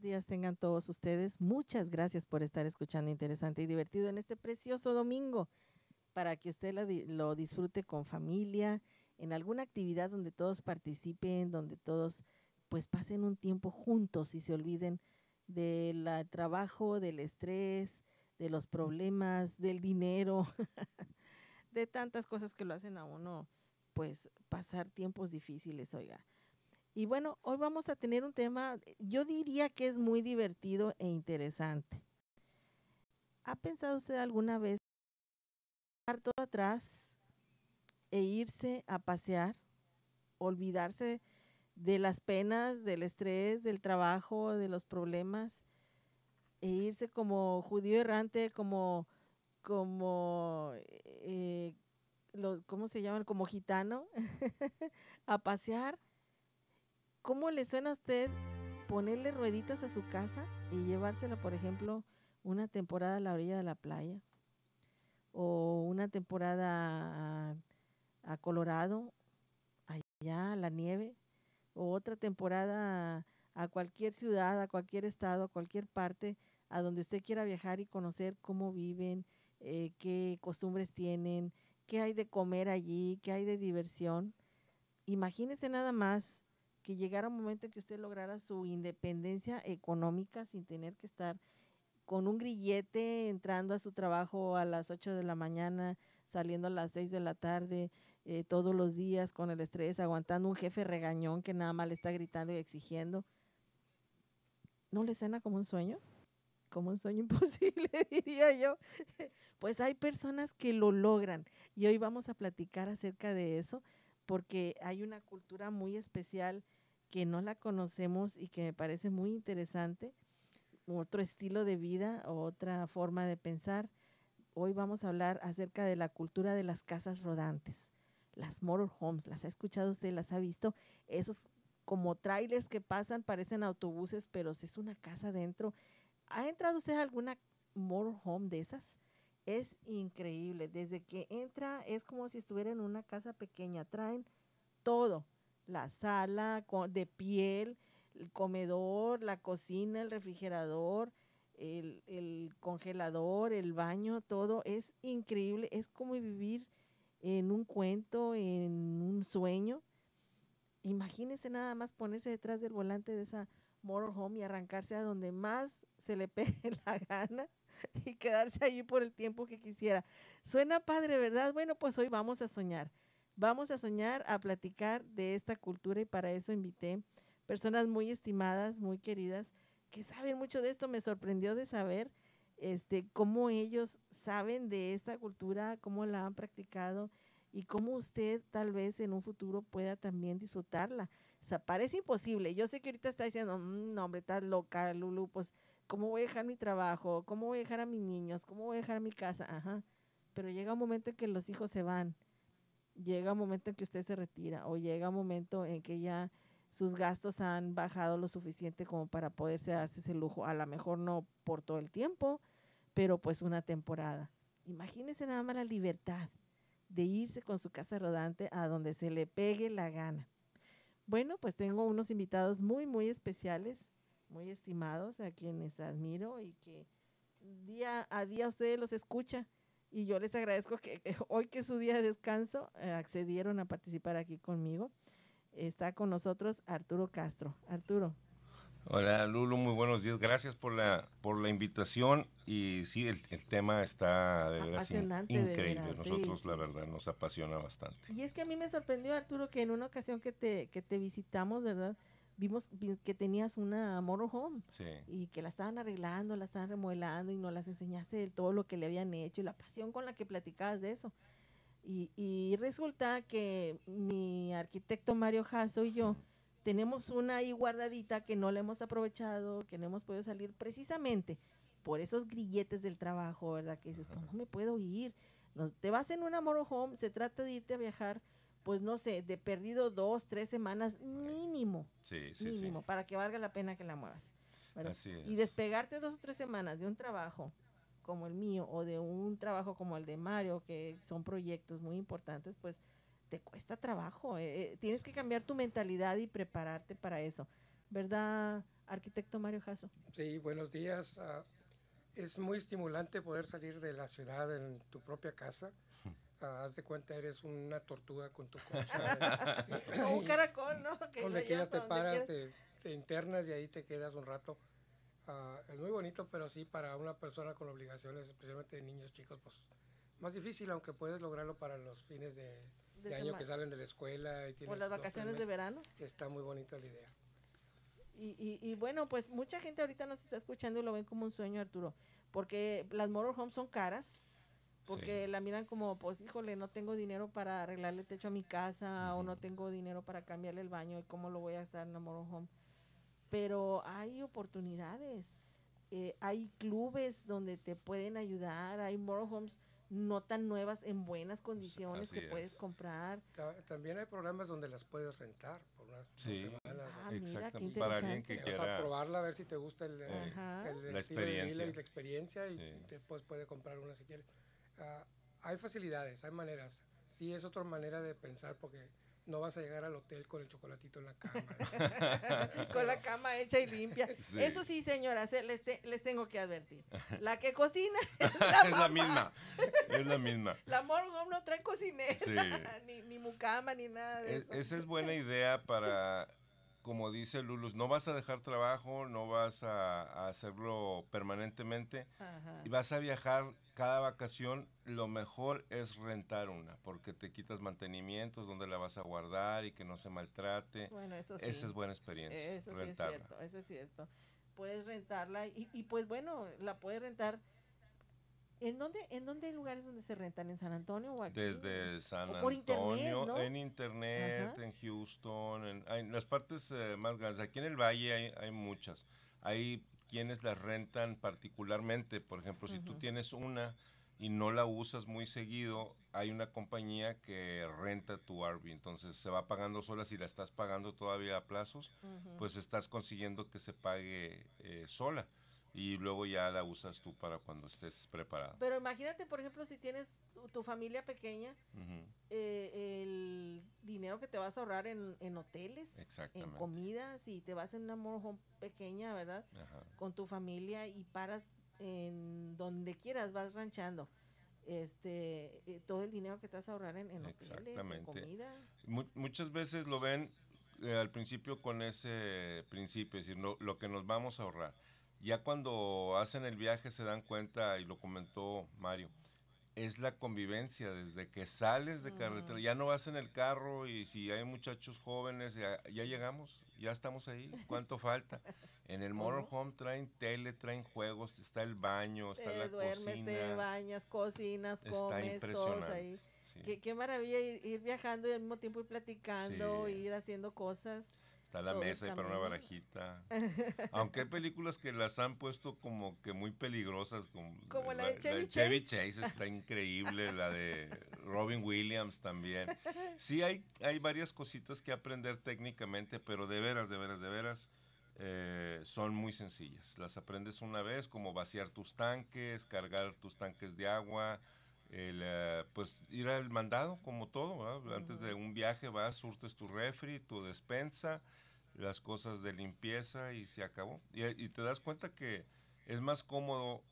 días tengan todos ustedes. Muchas gracias por estar escuchando interesante y divertido en este precioso domingo para que usted lo disfrute con familia, en alguna actividad donde todos participen, donde todos pues pasen un tiempo juntos y se olviden del trabajo, del estrés, de los problemas, del dinero, de tantas cosas que lo hacen a uno pues pasar tiempos difíciles, oiga. Y bueno, hoy vamos a tener un tema, yo diría que es muy divertido e interesante. ¿Ha pensado usted alguna vez dejar todo atrás e irse a pasear? Olvidarse de las penas, del estrés, del trabajo, de los problemas, e irse como judío errante, como, como, eh, ¿cómo se llaman? Como gitano, a pasear ¿Cómo le suena a usted ponerle rueditas a su casa y llevársela, por ejemplo, una temporada a la orilla de la playa? ¿O una temporada a, Colorado, allá, a la nieve? ¿O otra temporada a, cualquier ciudad, a cualquier estado, a cualquier parte, a donde usted quiera viajar y conocer cómo viven, eh, qué costumbres tienen, qué hay de comer allí, qué hay de diversión? Imagínese nada más que llegara un momento en que usted lograra su independencia económica sin tener que estar con un grillete entrando a su trabajo a las 8 de la mañana, saliendo a las 6 de la tarde, eh, todos los días con el estrés, aguantando un jefe regañón que nada más le está gritando y exigiendo. ¿No le suena como un sueño? Como un sueño imposible, diría yo. Pues hay personas que lo logran y hoy vamos a platicar acerca de eso porque hay una cultura muy especial que no la conocemos y que me parece muy interesante, otro estilo de vida otra forma de pensar. Hoy vamos a hablar acerca de la cultura de las casas rodantes, las homes ¿Las ha escuchado usted? ¿Las ha visto? Esos como trailers que pasan, parecen autobuses, pero si es una casa dentro. ¿Ha entrado usted a alguna home de esas? Es increíble. Desde que entra es como si estuviera en una casa pequeña. Traen todo la sala de piel, el comedor, la cocina, el refrigerador, el, el, congelador, el baño, todo es increíble. Es como vivir en un cuento, en un sueño. Imagínense nada más ponerse detrás del volante de esa motorhome y arrancarse a donde más se le pegue la gana y quedarse allí por el tiempo que quisiera. Suena padre, ¿verdad? Bueno, pues hoy vamos a soñar. Vamos a soñar, a platicar de esta cultura y para eso invité personas muy estimadas, muy queridas, que saben mucho de esto. Me sorprendió de saber este, cómo ellos saben de esta cultura, cómo la han practicado y cómo usted tal vez en un futuro pueda también disfrutarla. O sea, parece imposible. Yo sé que ahorita está diciendo, mm, no, hombre, estás loca, Lulu, pues, ¿cómo voy a dejar mi trabajo? ¿Cómo voy a dejar a mis niños? ¿Cómo voy a dejar mi casa? Ajá. Pero llega un momento en que los hijos se van llega un momento en que usted se retira o llega un momento en que ya sus gastos han bajado lo suficiente como para poderse darse ese lujo. A lo mejor no por todo el tiempo, pero pues una temporada. Imagínese nada más la libertad de irse con su casa rodante a donde se le pegue la gana. Bueno, pues tengo unos invitados muy, muy especiales, muy estimados, a quienes admiro y que día a día ustedes los escucha y yo les agradezco que, hoy que es su día de descanso, eh, accedieron a participar aquí conmigo. Está con nosotros Arturo Castro. Arturo. Hola Lulu, muy buenos días. Gracias por la, por la invitación y sí, el, tema está de increíble. Nosotros la verdad nos apasiona bastante. Y es que a mí me sorprendió Arturo que en una ocasión que te, que te visitamos, ¿verdad? vimos que tenías una motorhome home y que la estaban arreglando, la estaban remodelando y nos las enseñaste todo lo que le habían hecho y la pasión con la que platicabas de eso. Y, y resulta que mi arquitecto Mario Jasso y yo tenemos una ahí guardadita que no la hemos aprovechado, que no hemos podido salir precisamente por esos grilletes del trabajo, ¿verdad? Que dices, pues no me puedo ir. te vas en una home, se trata de irte a viajar pues no sé, de perdido dos, tres semanas mínimo. para que valga la pena que la muevas. Y despegarte dos o tres semanas de un trabajo como el mío o de un trabajo como el de Mario, que son proyectos muy importantes, pues te cuesta trabajo. Eh, eh, tienes que cambiar tu mentalidad y prepararte para eso. ¿Verdad, arquitecto Mario Jasso? Sí, buenos días. Ah, es muy estimulante poder salir de la ciudad en tu propia casa Ah, haz de cuenta, eres una tortuga con tu concha. o un caracol, ¿no? donde quieras te paras, te, internas y ahí te quedas un rato. Ah, es muy bonito, pero sí, para una persona con obligaciones, especialmente de niños chicos, pues más difícil, aunque puedes lograrlo para los fines de, año que salen de la escuela. Y las vacaciones de verano. está muy bonita la idea. Y, y, y, bueno, pues mucha gente ahorita nos está escuchando y lo ven como un sueño, Arturo, porque las motorhomes son caras, porque la miran como, pues híjole, no tengo dinero para arreglarle el techo a mi casa o no tengo dinero para cambiarle el baño y cómo lo voy a hacer en Moro Home. Pero hay oportunidades, eh, hay clubes donde te pueden ayudar, hay Homes no tan nuevas en buenas condiciones que puedes comprar. También hay programas donde las puedes rentar por unas semanas. Ah, Exactamente. Para alguien que quiera. probarla a ver si te gusta el, eh, el, la, experiencia. y la experiencia. y después puede comprar una si quieres. Ah, hay facilidades, hay maneras. Sí, es otra manera de pensar porque no vas a llegar al hotel con el chocolatito en la cama. con la cama hecha y limpia. Eso sí, señoras, eh, les, les, tengo que advertir. La que cocina es la, misma. Es la misma. La morgón no trae cocinera, ni, mucama, ni nada de e, eso. Esa es buena idea para, como dice Lulus, no vas a dejar trabajo, no vas a, hacerlo permanentemente y vas a viajar cada vacación lo mejor es rentar una, porque te quitas mantenimientos, donde la vas a guardar y que no se maltrate. Bueno, eso sí. Esa es buena experiencia. Eso sí es cierto, eso es cierto. Puedes rentarla y, pues bueno, la puedes rentar. ¿En dónde, ¿En dónde hay lugares donde se rentan? ¿En San Antonio o aquí? Desde San Antonio, internet, en internet, en Houston, en, las partes eh, más grandes. Aquí en el valle hay, hay muchas. Hay quienes las rentan particularmente. Por ejemplo, si tú tienes una y no la usas muy seguido, hay una compañía que renta tu RV, entonces se va pagando sola, si la estás pagando todavía a plazos, pues estás consiguiendo que se pague eh, sola y luego ya la usas tú para cuando estés preparado. Pero imagínate, por ejemplo, si tienes tu, familia pequeña, eh, el dinero que te vas a ahorrar en, en hoteles, en comida, si te vas en una morjón pequeña, ¿verdad? Con tu familia y paras en donde quieras, vas ranchando. Este, eh, todo el dinero que te vas a ahorrar en, en hoteles, en comida. muchas veces lo ven eh, al principio con ese principio, es decir, lo que nos vamos a ahorrar ya cuando hacen el viaje se dan cuenta, y lo comentó Mario, es la convivencia, desde que sales de carretera, mm. ya no vas en el carro y si hay muchachos jóvenes, ya, llegamos, ya estamos ahí, ¿cuánto falta? En el motorhome traen tele, traen juegos, está el baño, está la la duermes, cocina. Te bañas, cocinas, está impresionante. ahí. Qué, maravilla ir, viajando y al mismo tiempo ir platicando, ir haciendo cosas a la mesa y para una barajita. Aunque hay películas que las han puesto como que muy peligrosas. Como, la, de Chevy, Chase. Chevy Chase. está increíble, la de Robin Williams también. Sí, hay, hay varias cositas que aprender técnicamente, pero de veras, de veras, de veras. Eh, son muy sencillas. Las aprendes una vez, como vaciar tus tanques, cargar tus tanques de agua, eh, pues ir al mandado, como todo. Antes de un viaje vas, surtes tu refri, tu despensa las cosas de limpieza y se acabó. Eh, y, te das cuenta que es más cómodo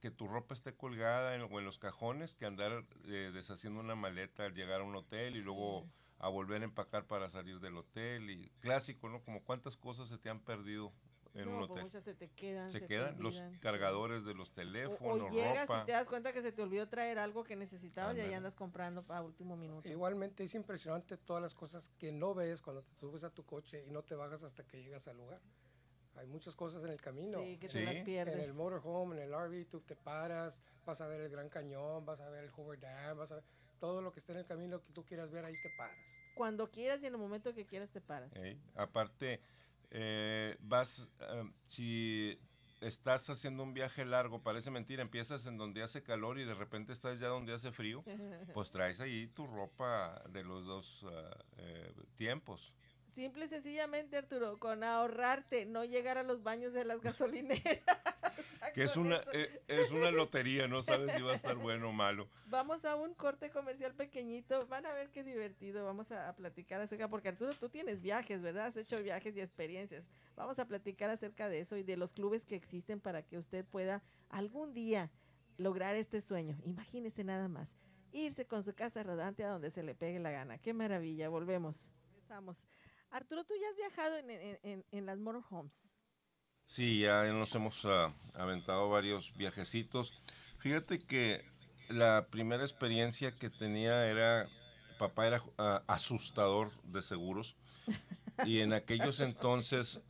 que tu ropa esté colgada en, o en los cajones que andar eh, deshaciendo una maleta al llegar a un hotel y luego a volver a empacar para salir del hotel y clásico, ¿no? Como cuántas cosas se te han perdido en un pues hotel. Muchas se te quedan. Se, quedan los cargadores de los teléfonos, o, llegas y te das cuenta que se te olvidó traer algo que necesitabas y ahí andas comprando a último minuto. Igualmente es impresionante todas las cosas que no ves cuando te subes a tu coche y no te bajas hasta que llegas al lugar. Hay muchas cosas en el camino. Sí, que te las pierdes. En el motorhome, en el RV, tú te paras, vas a ver el Gran Cañón, vas a ver el Hoover Dam, vas a ver todo lo que esté en el camino que tú quieras ver, ahí te paras. Cuando quieras y en el momento que quieras te paras. aparte, eh, vas, eh, si estás haciendo un viaje largo, parece mentira, empiezas en donde hace calor y de repente estás ya donde hace frío, pues traes ahí tu ropa de los dos eh, tiempos. Simple y sencillamente, Arturo, con ahorrarte, no llegar a los baños de las gasolineras. que es una, eh, es una lotería, no sabes si va a estar bueno o malo. Vamos a un corte comercial pequeñito, van a ver qué divertido, vamos a, platicar acerca, porque Arturo, tú tienes viajes, ¿verdad? Has hecho viajes y experiencias. Vamos a platicar acerca de eso y de los clubes que existen para que usted pueda algún día lograr este sueño. Imagínese nada más, irse con su casa rodante a donde se le pegue la gana. Qué maravilla, volvemos. Empezamos. Arturo, tú ya has viajado en, en, en, Homes. las motorhomes. Sí, ya nos hemos ah, aventado varios viajecitos. Fíjate que la primera experiencia que tenía era, papá era ah, asustador de seguros y en aquellos entonces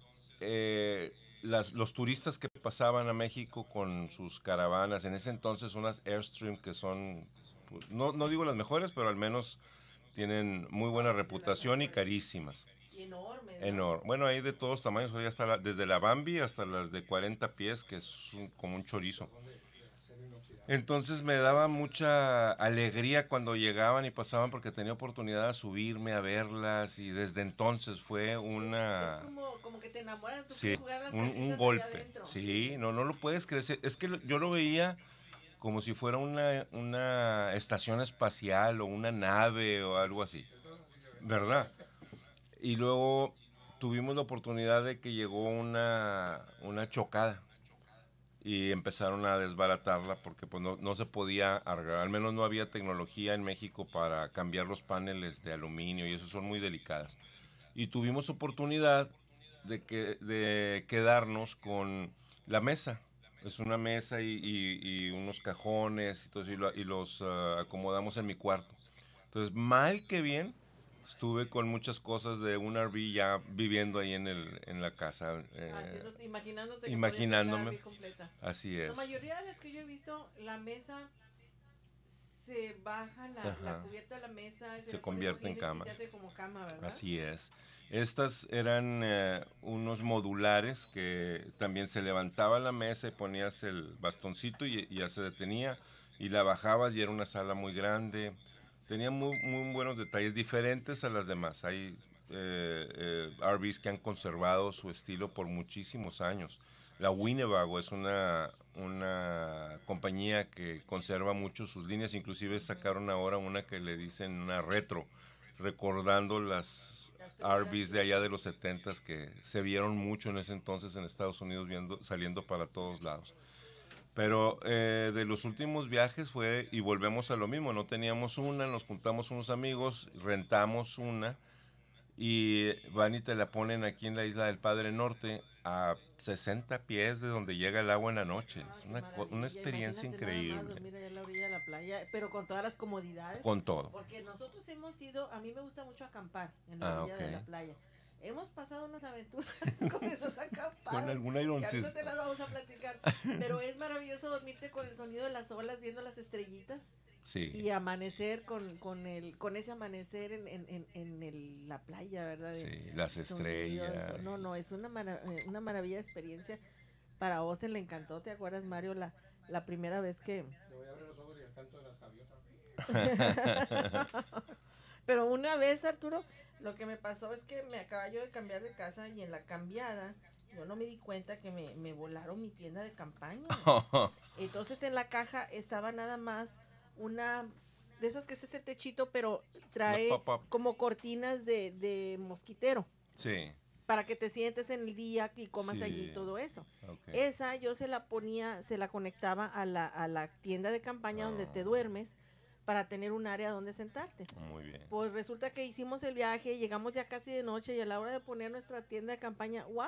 eh, los turistas que pasaban a México con sus caravanas, en ese entonces unas Airstream que son, pues, no, no digo las mejores, pero al menos tienen muy buena reputación y carísimas. Enorme. Bueno, hay de todos tamaños, hoy hasta desde la Bambi hasta las de 40 pies, que es como un chorizo. Entonces me daba mucha alegría cuando llegaban y pasaban porque tenía oportunidad de subirme a verlas y desde entonces fue una... como, que te enamoras, un, golpe. Sí, no, no lo puedes creer Es que yo lo veía como si fuera una, una estación espacial o una nave o algo así. ¿Verdad? Y luego tuvimos la oportunidad de que llegó una, una chocada y empezaron a desbaratarla porque pues, no, no, se podía al menos no había tecnología en México para cambiar los paneles de aluminio y eso son muy delicadas. Y tuvimos oportunidad de, que, de quedarnos con la mesa. Es una mesa y, y, unos cajones y, todo eso, y, los ah, acomodamos en mi cuarto. Entonces, mal que bien, estuve con muchas cosas de un RV ya viviendo ahí en, el, en la casa. Eh, imaginándote. Imaginándome. Así es. La mayoría de las que yo he visto, la mesa se baja la, cubierta de la mesa. Se, convierte en cama. Se hace como cama, ¿verdad? Así es. Estas eran eh, unos modulares que también se levantaba la mesa y ponías el bastoncito y, y ya se detenía. Y la bajabas y era una sala muy grande Tenía muy, buenos detalles, diferentes a las demás. Hay Arby's eh, eh, que han conservado su estilo por muchísimos años. La Winnebago es una, una compañía que conserva mucho sus líneas, inclusive sacaron ahora una que le dicen una retro, recordando las Arby's de allá de los 70s que se vieron mucho en ese entonces en Estados Unidos viendo, saliendo para todos lados. Pero eh, de los últimos viajes fue, y volvemos a lo mismo, no teníamos una, nos juntamos unos amigos, rentamos una, y van y te la ponen aquí en la isla del Padre Norte, a 60 pies de donde llega el agua en la noche. es una, una experiencia increíble. la orilla la playa, pero con todas las comodidades. Con todo. Porque nosotros hemos ido, a mí me gusta mucho acampar en la ah, orilla de la playa. Hemos pasado unas aventuras con esos acampados. con no te las vamos a platicar. Pero es maravilloso dormirte con el sonido de las olas, viendo las estrellitas. Sí. Y amanecer con, con, el, con ese amanecer en, en, en, en la playa, ¿verdad? Sí, las estrellas. No, no, es una, eh, una maravilla experiencia. Para vos se le encantó, ¿te acuerdas, Mario? La, la primera vez que... Te voy a abrir los ojos y el canto de las gaviotas. Pero una vez, Arturo, lo que me pasó es que me acababa yo de cambiar de casa y en la cambiada yo no me di cuenta que me, volaron mi tienda de campaña. Entonces en la caja estaba nada más una de esas que es ese techito, pero trae como cortinas de, de mosquitero. Sí. Para que te sientes en el día y comas allí allí todo eso. Esa yo se la ponía, se la conectaba a la, a la tienda de campaña donde te ah. duermes para tener un área donde sentarte. Muy bien. Pues resulta que hicimos el viaje, llegamos ya casi de noche y a la hora de poner nuestra tienda de campaña, wow,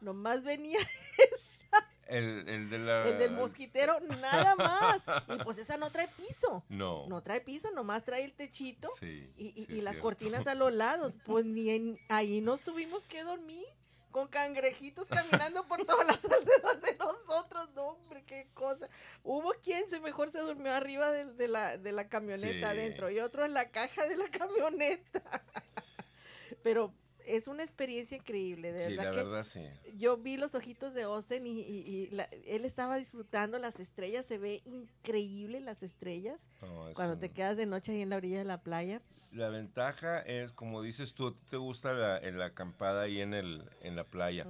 nomás venía esa. El, del mosquitero, nada más. Y pues esa no trae piso. No. No trae piso, nomás trae el techito y, las cortinas a los lados. Pues ni ahí nos tuvimos que dormir con cangrejitos caminando por todas las alrededor de nosotros, no hombre, qué cosa. Hubo quien se mejor se durmió arriba de, la, de la camioneta adentro y otro en la caja de la camioneta. Pero es una experiencia increíble, de sí, La verdad sí. Yo vi los ojitos de Austin y, él estaba disfrutando las estrellas, se ve increíble las estrellas cuando te quedas de noche ahí en la orilla de la playa. La ventaja es, como dices tú, te gusta la, la acampada ahí en, el, en la playa.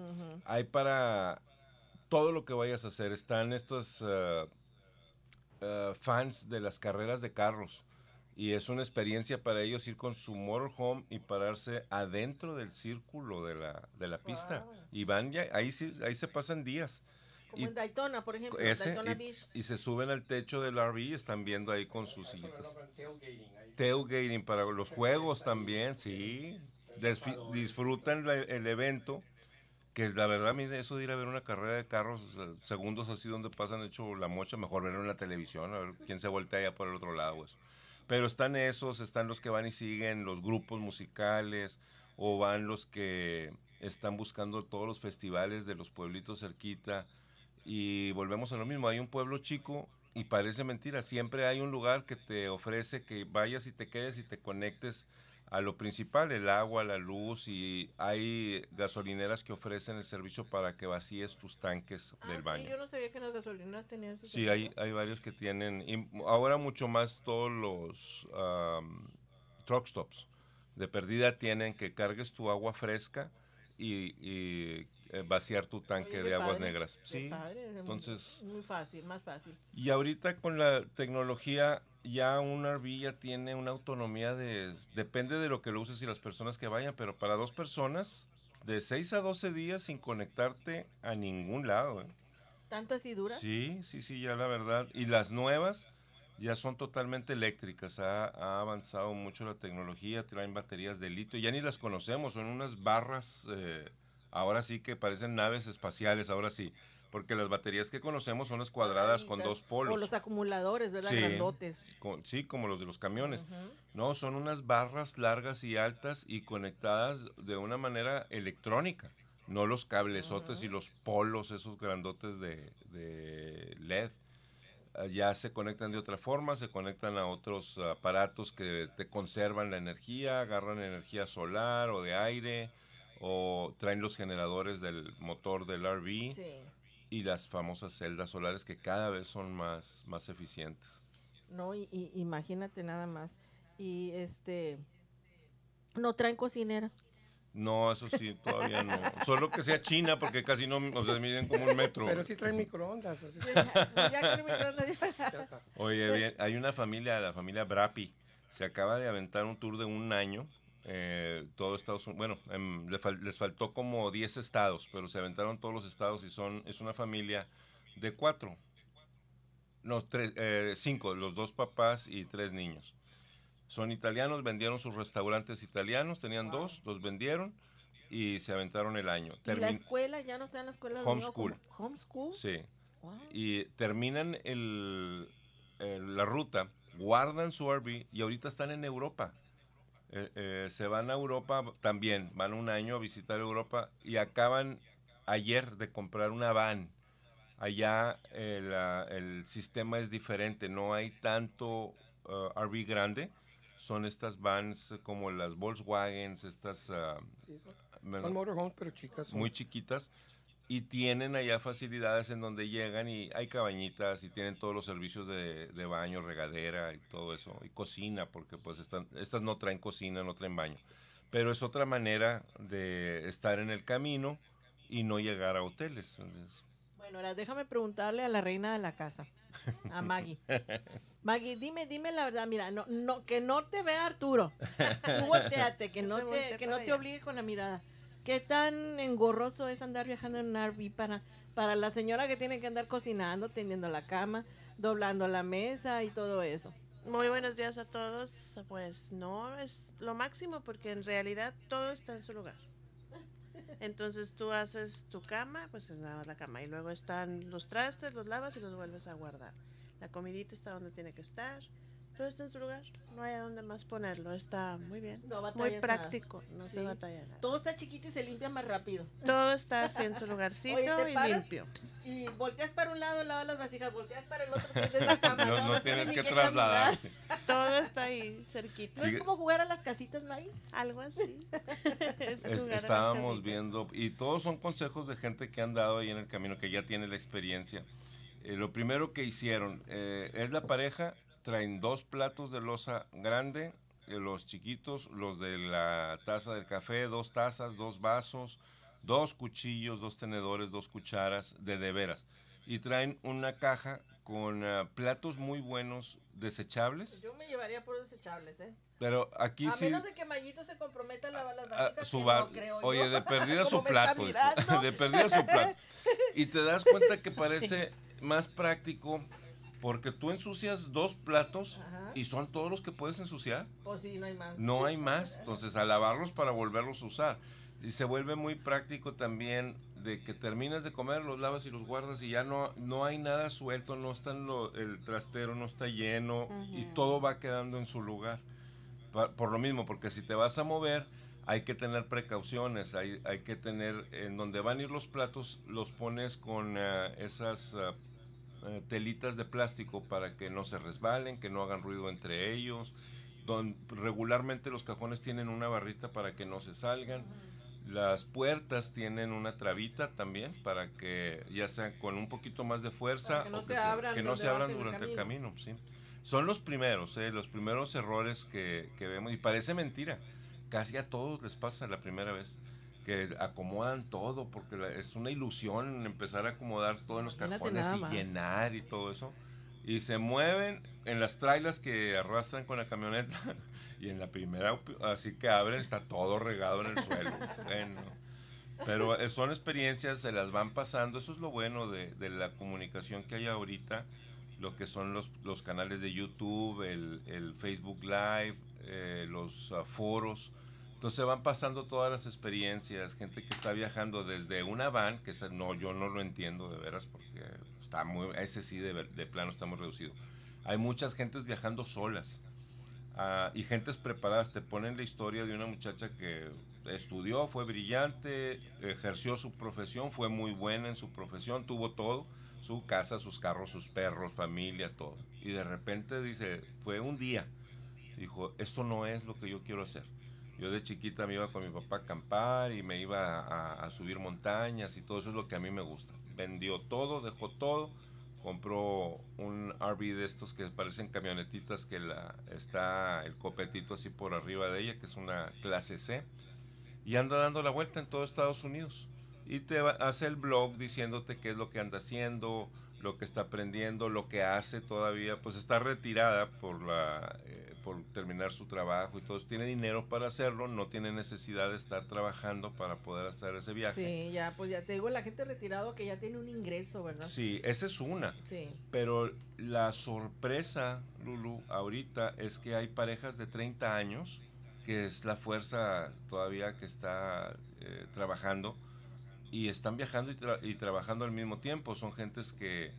Hay para todo lo que vayas a hacer, están estos... Eh, eh, fans de las carreras de carros. Y es una experiencia para ellos ir con su motorhome y pararse adentro del círculo de la, de la pista. Y van ya, ahí, sí, ahí se pasan días. Como y, en Daytona, por ejemplo, Y, se suben al techo del RV y están viendo ahí con sus sillitas. Tailgating para los juegos también, sí. disfrutan el evento. Que la verdad, mire, eso de ir a ver una carrera de carros, segundos así donde pasan hecho la mocha, mejor verlo en la televisión, a ver quién se voltea allá por el otro lado. Eso. Pero están esos, están los que van y siguen los grupos musicales o van los que están buscando todos los festivales de los pueblitos cerquita y volvemos a lo mismo, hay un pueblo chico y parece mentira, siempre hay un lugar que te ofrece que vayas y te quedes y te conectes a lo principal, el agua, la luz y hay gasolineras que ofrecen el servicio para que vacíes tus tanques ah, del baño. Sí, yo no sabía que las gasolineras tenían eso. Sí, hay, hay varios que tienen, y ahora mucho más todos los truck stops de pérdida tienen que cargues tu agua fresca y, eh, vaciar tu tanque de, aguas negras. Sí, entonces... muy fácil, más fácil. Y ahorita con la tecnología ya una RV ya tiene una autonomía de, depende de lo que lo uses y las personas que vayan, pero para dos personas, de 6 a 12 días sin conectarte a ningún lado. ¿eh? ¿Tanto así dura? Sí, sí, sí, ya la verdad. Y las nuevas ya son totalmente eléctricas. Ha, avanzado mucho la tecnología, traen baterías de litio. Ya ni las conocemos, son unas barras, eh, ahora sí que parecen naves espaciales, ahora sí. Porque las baterías que conocemos son las cuadradas con dos polos. O los acumuladores, ¿verdad? Grandotes. sí, como los de los camiones. No, son unas barras largas y altas y conectadas de una manera electrónica. No los cablesotes y los polos, esos grandotes de, de LED ah, ya se conectan de otra forma, se conectan a otros aparatos que te conservan la energía, agarran energía solar o de aire, o traen los generadores del motor del RV. Sí. Y las famosas celdas solares que cada vez son más, más eficientes. No, y, imagínate nada más. Y este, no traen cocinera. No, eso sí, todavía no. Solo que sea china, porque casi no, o miden como un metro. Pero sí traen microondas. Oye, bien, hay una familia, la familia Brapi, se acaba de aventar un tour de un año eh, todo Estados Unidos, bueno, em, les, faltó como 10 estados, pero se aventaron todos los estados y son, es una familia de cuatro, no, tres, eh, cinco, los dos papás y tres niños. Son italianos, vendieron sus restaurantes italianos, tenían dos, los vendieron y se aventaron el año. ¿Y la escuela? ¿Ya no está la escuela? Homeschool. ¿Homeschool? Sí. Y terminan el, la ruta, guardan su RV y ahorita están en Europa eh, eh, se van a Europa también, van un año a visitar Europa y acaban ayer de comprar una van. Allá el, eh, el sistema es diferente, no hay tanto RV grande, son estas vans como las Volkswagens, estas... Ah, pero chicas. Muy chiquitas y tienen allá facilidades en donde llegan y hay cabañitas y tienen todos los servicios de, de baño, regadera y todo eso, y cocina, porque pues están, estas no traen cocina, no traen baño. Pero es otra manera de estar en el camino y no llegar a hoteles. Bueno, ahora déjame preguntarle a la reina de la casa, a Maggie. Maggie, dime, dime la verdad, mira, no, no, que no te vea Arturo. Tú volteate, que te, que no te obligue con la mirada. ¿Qué tan engorroso es andar viajando en un RV para, para la señora que tiene que andar cocinando, tendiendo la cama, doblando la mesa y todo eso? Muy buenos días a todos. Pues no, es lo máximo porque en realidad todo está en su lugar. Entonces tú haces tu cama, pues es nada la cama. Y luego están los trastes, los lavas y los vuelves a guardar. La comidita está donde tiene que estar todo está en su lugar, no hay a dónde más ponerlo, está muy bien, muy práctico, no se batalla nada. Todo está chiquito y se limpia más rápido. Todo está en su lugarcito y limpio. Y volteas para un lado, lavas las vasijas, volteas para el otro, la cama, no, tienes, que, trasladar. Todo está ahí, cerquita. ¿No es como jugar a las casitas, May? Algo así. es estábamos viendo, y todos son consejos de gente que han dado ahí en el camino, que ya tiene la experiencia. Eh, lo primero que hicieron eh, es la pareja traen dos platos de losa grande, eh, los chiquitos, los de la taza del café, dos tazas, dos vasos, dos cuchillos, dos tenedores, dos cucharas, de de veras. Y traen una caja con ah, platos muy buenos, desechables. Yo me llevaría por desechables, ¿eh? Pero aquí sí. A menos de que Mayito se comprometa a lavar las a, ah, su Oye, de perdida su plato. de perdida su plato. Y te das cuenta que parece más práctico porque tú ensucias dos platos y son todos los que puedes ensuciar. Pues sí, no hay más. No hay más. Entonces, a lavarlos para volverlos a usar. Y se vuelve muy práctico también de que terminas de comer, los lavas y los guardas y ya no, no hay nada suelto, no está el trastero, no está lleno y todo va quedando en su lugar. Por, lo mismo, porque si te vas a mover, hay que tener precauciones, hay, que tener en donde van a ir los platos, los pones con eh, esas ah, eh, telitas de plástico para que no se resbalen, que no hagan ruido entre ellos. Don, regularmente los cajones tienen una barrita para que no se salgan. Las puertas tienen una trabita también para que ya sea con un poquito más de fuerza que no que se, abran, no se abran durante el camino. Son los primeros, eh, los primeros errores que, que, vemos y parece mentira. Casi a todos les pasa la primera vez que acomodan todo, porque es una ilusión empezar a acomodar todo en los cajones y llenar y todo eso. Y se mueven en las trailers que arrastran con la camioneta y en la primera, así que abren, está todo regado en el suelo. bueno, pero son experiencias, se las van pasando, eso es lo bueno de, de la comunicación que hay ahorita, lo que son los, los canales de YouTube, el, el Facebook Live, eh, los ah, foros entonces van pasando todas las experiencias, gente que está viajando desde una van, que es, no, yo no lo entiendo de veras porque está muy, ese sí de, plano estamos reducido. Hay muchas gentes viajando solas ah, y gentes preparadas. Te ponen la historia de una muchacha que estudió, fue brillante, ejerció su profesión, fue muy buena en su profesión, tuvo todo, su casa, sus carros, sus perros, familia, todo. Y de repente dice, fue un día, dijo, esto no es lo que yo quiero hacer yo de chiquita me iba con mi papá a acampar y me iba a, subir montañas y todo eso es lo que a mí me gusta. Vendió todo, dejó todo, compró un RV de estos que parecen camionetitas que está el copetito así por arriba de ella, que es una clase C, y anda dando la vuelta en todo Estados Unidos. Y te hace el blog diciéndote qué es lo que anda haciendo, lo que está aprendiendo, lo que hace todavía, pues está retirada por la... Eh, su trabajo y todo Tiene dinero para hacerlo, no tiene necesidad de estar trabajando para poder hacer ese viaje. Sí, ya, pues ya te digo, la gente retirada que ya tiene un ingreso, ¿verdad? Sí, esa es una. Pero la sorpresa, Lulu, ahorita es que hay parejas de 30 años, que es la fuerza todavía que está eh, trabajando, y están viajando y, trabajando al mismo tiempo. Son gentes que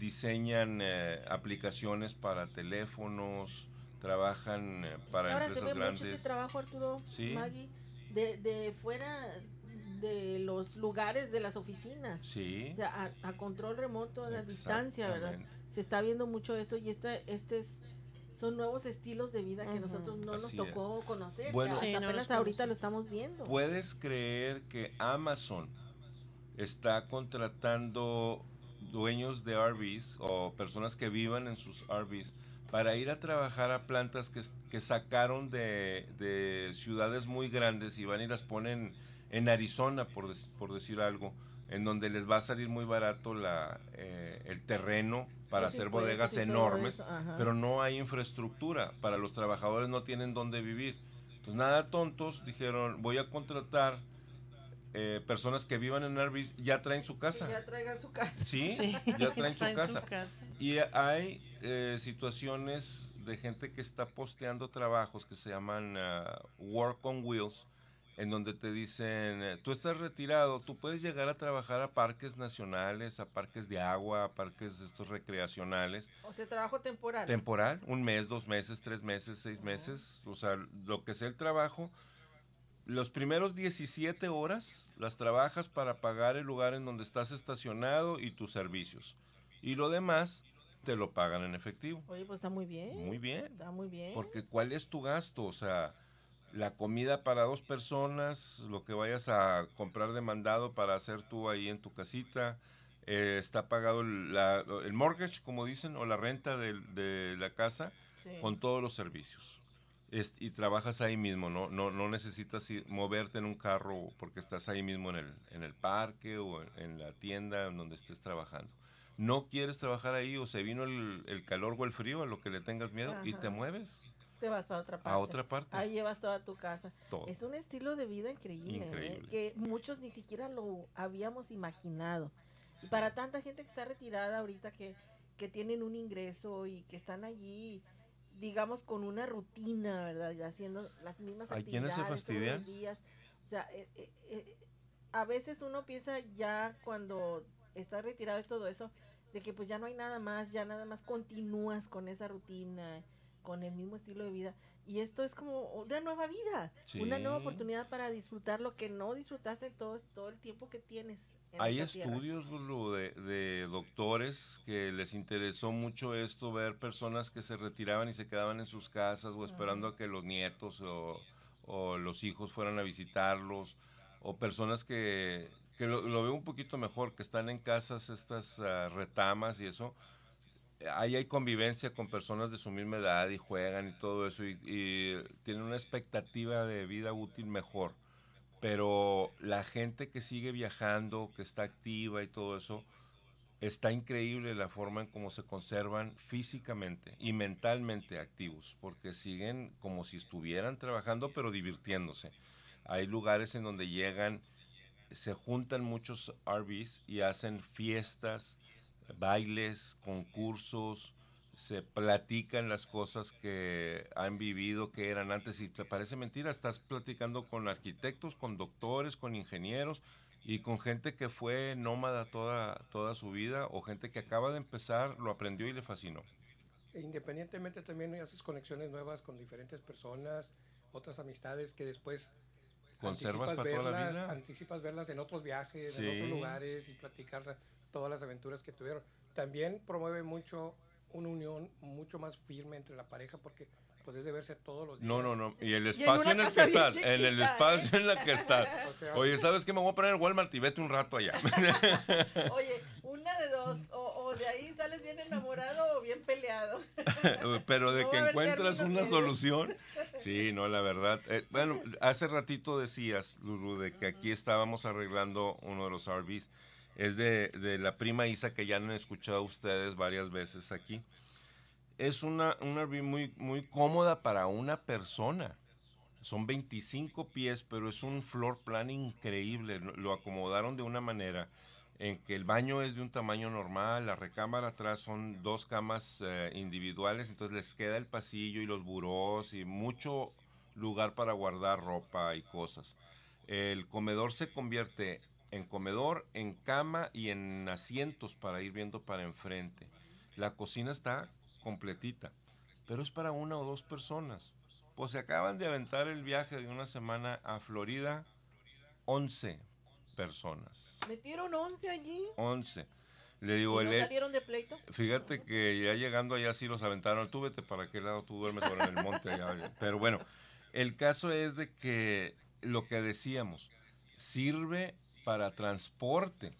diseñan eh, aplicaciones para teléfonos, trabajan eh, para Ahora empresas se ve Mucho ese trabajo, Arturo, Maggie, de, fuera de los lugares de las oficinas. Sí. O sea, a, control remoto a la distancia, ¿verdad? Se está viendo mucho eso y esta, este es, son nuevos estilos de vida que nosotros no nos tocó conocer. Bueno, apenas ahorita lo estamos viendo. ¿Puedes creer que Amazon está contratando dueños de Arby's o personas que vivan en sus Arby's para ir a trabajar a plantas que, sacaron de, ciudades muy grandes y van y las ponen en Arizona, por, decir algo, en donde les va a salir muy barato la, eh, el terreno para hacer bodegas enormes, pero no hay infraestructura, para los trabajadores no tienen dónde vivir. Entonces, nada tontos, dijeron, voy a contratar eh, personas que vivan en Arby's, ya traen su casa. ya traigan su casa. Sí, ya traen, su casa. Y hay eh, situaciones de gente que está posteando trabajos que se llaman ah, Work on Wheels, en donde te dicen, eh, tú estás retirado, tú puedes llegar a trabajar a parques nacionales, a parques de agua, a parques estos recreacionales. O sea, trabajo temporal. Temporal, un mes, dos meses, tres meses, seis meses, o sea, lo que es el trabajo. Los primeros 17 horas las trabajas para pagar el lugar en donde estás estacionado y tus servicios. Y lo demás te lo pagan en efectivo. Oye, pues está muy bien. Muy bien. Está muy bien. Porque ¿cuál es tu gasto? O sea, la comida para dos personas, lo que vayas a comprar demandado para hacer tú ahí en tu casita, eh, está pagado el mortgage, como dicen, o la renta de, la casa, con todos los servicios. y trabajas ahí mismo, ¿no? No, no necesitas moverte en un carro porque estás ahí mismo en el, en el parque o en, en la tienda en donde estés trabajando no quieres trabajar ahí o se vino el, calor o el frío, a lo que le tengas miedo, y te mueves. Te vas para otra parte. A otra parte. Ahí llevas toda tu casa. Todo. Es un estilo de vida increíble, ¿eh? que muchos ni siquiera lo habíamos imaginado. Y para tanta gente que está retirada ahorita, que, que tienen un ingreso y que están allí, digamos, con una rutina, ¿verdad? Y haciendo las mismas ¿Hay actividades se fastidian? O sea, eh, eh, a veces uno piensa ya cuando Estás retirado de todo eso, de que pues ya no hay nada más, ya nada más continúas con esa rutina, con el mismo estilo de vida. Y esto es como una nueva vida, una nueva oportunidad para disfrutar lo que no disfrutaste todo, todo el tiempo que tienes. Hay estudios de, de, doctores que les interesó mucho esto, ver personas que se retiraban y se quedaban en sus casas o esperando a que los nietos o los hijos fueran a visitarlos o personas que que lo, veo un poquito mejor, que están en casas estas ah, retamas y eso. Ahí hay convivencia con personas de su misma edad y juegan y todo eso y, y tienen una expectativa de vida útil mejor. Pero la gente que sigue viajando, que está activa y todo eso, está increíble la forma en cómo se conservan físicamente y mentalmente activos, porque siguen como si estuvieran trabajando pero divirtiéndose. Hay lugares en donde llegan se juntan muchos RVs y hacen fiestas, bailes, concursos, se platican las cosas que han vivido, que eran antes, y te parece mentira, estás platicando con arquitectos, con doctores, con ingenieros y con gente que fue nómada toda, toda su vida o gente que acaba de empezar, lo aprendió y le fascinó. E independientemente también haces conexiones nuevas con diferentes personas, otras amistades que después conservas para verlas, toda la vida. Anticipas verlas en otros viajes, en otros lugares y platicar todas las aventuras que tuvieron. También promueve mucho una unión mucho más firme entre la pareja porque puedes es de verse todos los días. No, no, no. Y el espacio en, el que estás. en el ¿eh? espacio en la que estás. Oye, ¿sabes qué? Me voy a poner en Walmart y vete un rato allá. Oye, una de dos de ahí sales bien enamorado o bien peleado. Pero de que encuentras una solución. Sí, no, la verdad. Eh, bueno, hace ratito decías, Lulu, de que aquí estábamos arreglando uno de los RVs. Es de, la prima Isa que ya han escuchado ustedes varias veces aquí. Es una, una RV muy, muy cómoda para una persona. Son 25 pies, pero es un floor plan increíble. Lo acomodaron de una manera en que el baño es de un tamaño normal, la recámara atrás son dos camas eh, individuales, entonces les queda el pasillo y los burós y mucho lugar para guardar ropa y cosas. El comedor se convierte en comedor, en cama y en asientos para ir viendo para enfrente. La cocina está completita, pero es para una o dos personas. Pues se acaban de aventar el viaje de una semana a Florida, 11 personas. ¿Metieron 11 allí? 11. Le digo, ¿Y salieron de pleito? Fíjate que ya llegando allá sí los aventaron. Tú vete para qué lado tú duermes sobre el monte. Allá. Pero bueno, el caso es de que lo que decíamos sirve para transporte.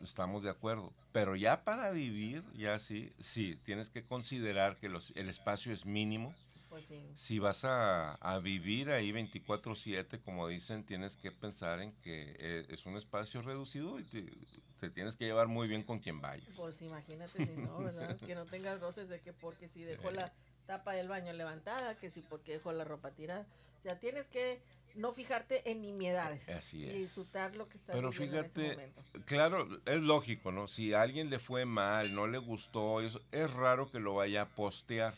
Estamos de acuerdo. Pero ya para vivir, ya sí, sí, tienes que considerar que el espacio es mínimo pues si vas a, vivir ahí 24/7, como dicen, tienes que pensar en que eh, es un espacio reducido y te, tienes que llevar muy bien con quien vayas. Pues imagínate si no, que no tengas roces de que porque si dejó eh. la tapa del baño levantada, que si porque dejó la ropa tirada. O sea, tienes que no fijarte en nimiedades. Así es. Y disfrutar lo que está Pero en ese momento. claro, es lógico, ¿no? Si a alguien le fue mal, no le gustó, eso, es raro que lo vaya a postear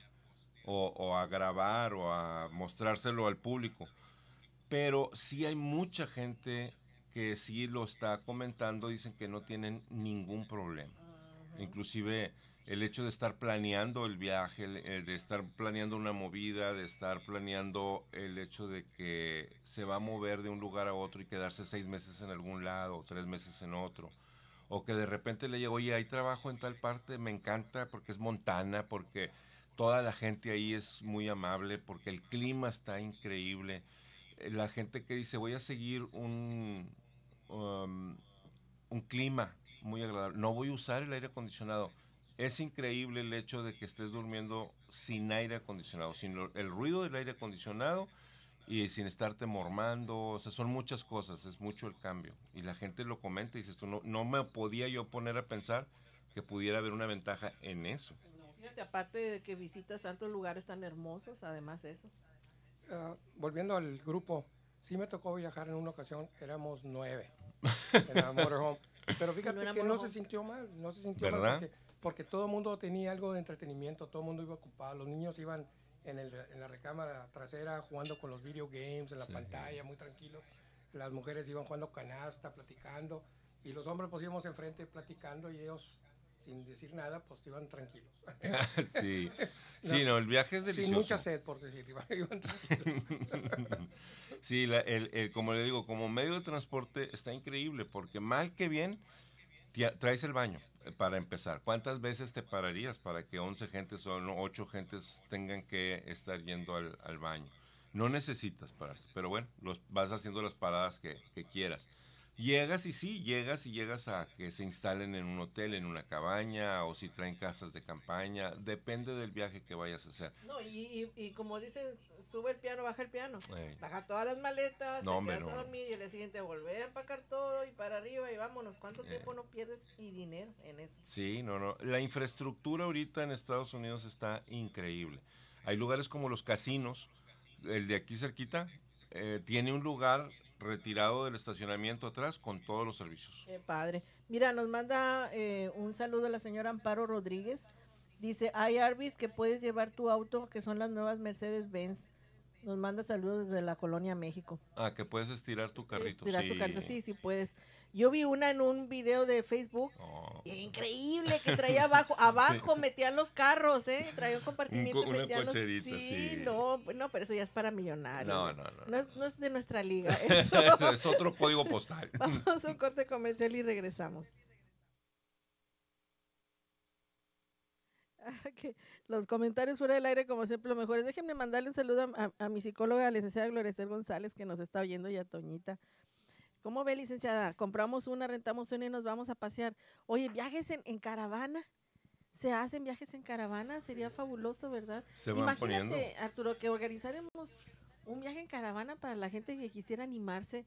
o, a grabar o a mostrárselo al público. Pero sí hay mucha gente que sí lo está comentando, dicen que no tienen ningún problema. Inclusive el hecho de estar planeando el viaje, eh, de estar planeando una movida, de estar planeando el hecho de que se va a mover de un lugar a otro y quedarse seis meses en algún lado, o tres meses en otro. O que de repente le llega, oye, hay trabajo en tal parte, me encanta porque es Montana, porque Toda la gente ahí es muy amable porque el clima está increíble. Eh, la gente que dice voy a seguir un, um, un clima muy agradable, no voy a usar el aire acondicionado. Es increíble el hecho de que estés durmiendo sin aire acondicionado, sin el ruido del aire acondicionado y sin estarte mormando. O sea, son muchas cosas, es mucho el cambio. Y la gente lo comenta y dice, esto no, no me podía yo poner a pensar que pudiera haber una ventaja en eso. Fíjate, aparte de que visitas tantos lugares tan hermosos, además de eso. Ah, volviendo al grupo, sí me tocó viajar en una ocasión, éramos nueve en Motorhome. Pero fíjate no que no se sintió mal, no se sintió mal porque, todo el mundo tenía algo de entretenimiento, todo el mundo iba ocupado, los niños iban en, la recámara trasera jugando con los video games en la pantalla, muy tranquilo. Las mujeres iban jugando canasta, platicando, y los hombres pues enfrente platicando y ellos sin decir nada, pues iban tranquilos. Ah, sí. no, sí, no, el viaje es delicioso. Sin mucha sed, por decir, iban tranquilos. sí, como le digo, como medio de transporte está increíble, porque mal que bien, traes el baño eh, para empezar. ¿Cuántas veces te pararías para que 11 gentes o 8 gentes tengan que estar yendo al, baño? No necesitas parar, pero bueno, los, vas haciendo las paradas que, que quieras. Llegas y sí, llegas y llegas a que se instalen en un hotel, en una cabaña, o si traen casas de campaña, depende del viaje que vayas a hacer. No, y, y, como dicen, sube el piano, baja el piano, baja todas las maletas, se te a dormir y el siguiente volver a empacar todo y para arriba y vámonos. ¿Cuánto eh. tiempo no pierdes y dinero en eso? Sí, no, no. La infraestructura ahorita en Estados Unidos está increíble. Hay lugares como los casinos, el de aquí cerquita, eh, tiene un lugar retirado del estacionamiento atrás con todos los servicios. Qué padre. Mira, nos manda eh, un saludo la señora Amparo Rodríguez. Dice, hay Arbis que puedes llevar tu auto, que son las nuevas Mercedes-Benz. Nos manda saludos desde la Colonia México. Ah, que puedes estirar tu carrito. Estirar tu carrito, sí, sí puedes. Yo vi una en un video de Facebook. Pues, increíble, que traía abajo. Abajo metían los carros, ¿eh? Traía un compartimiento. los... sí, pues, No, pero eso ya es para millonarios. No, no, no. No, es, de nuestra liga. es otro código postal. Vamos a un corte comercial y regresamos. Ah, los comentarios fuera del aire, como siempre, lo mejor es Déjenme mandarle un saludo a, mi psicóloga, la licenciada Gloria González, que nos está oyendo, y a Toñita. ¿Cómo ve, licenciada? Compramos una, rentamos una y nos vamos a pasear. Oye, viajes en, caravana. Se hacen viajes en caravana, sería fabuloso, ¿verdad? Imagínate, Arturo, que organizaremos un viaje en caravana para la gente que quisiera animarse,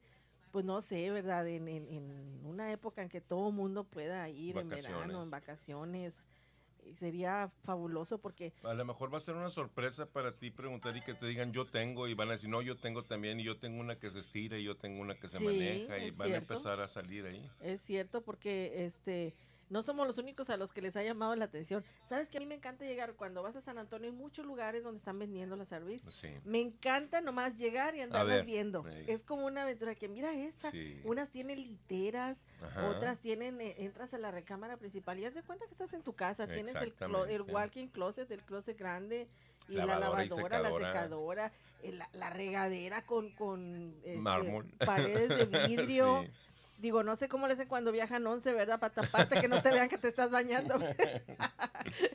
pues no sé, ¿verdad? En, una época en que todo mundo pueda ir en verano, en vacaciones sería fabuloso porque... A lo mejor va a ser una sorpresa para ti preguntar y que te digan yo tengo y van a decir no, yo tengo también y yo tengo una que se estira y yo tengo una que se maneja y van a empezar a salir ahí. Es cierto porque este no somos los únicos a los que les ha llamado la atención. Sabes que a mí me encanta llegar cuando vas a San Antonio, hay muchos lugares donde están vendiendo las cerveza. Me encanta nomás llegar y andarlas viendo. Es como una aventura que mira esta, unas tienen literas, otras tienen, eh, entras a la recámara principal y haz de cuenta que estás en tu casa, tienes el, el walking closet, el closet grande y la lavadora, la secadora, eh, la, regadera con, con este, paredes de vidrio. Digo, no sé cómo le hacen cuando viajan once, ¿verdad? Para taparte que no te vean que te estás bañando.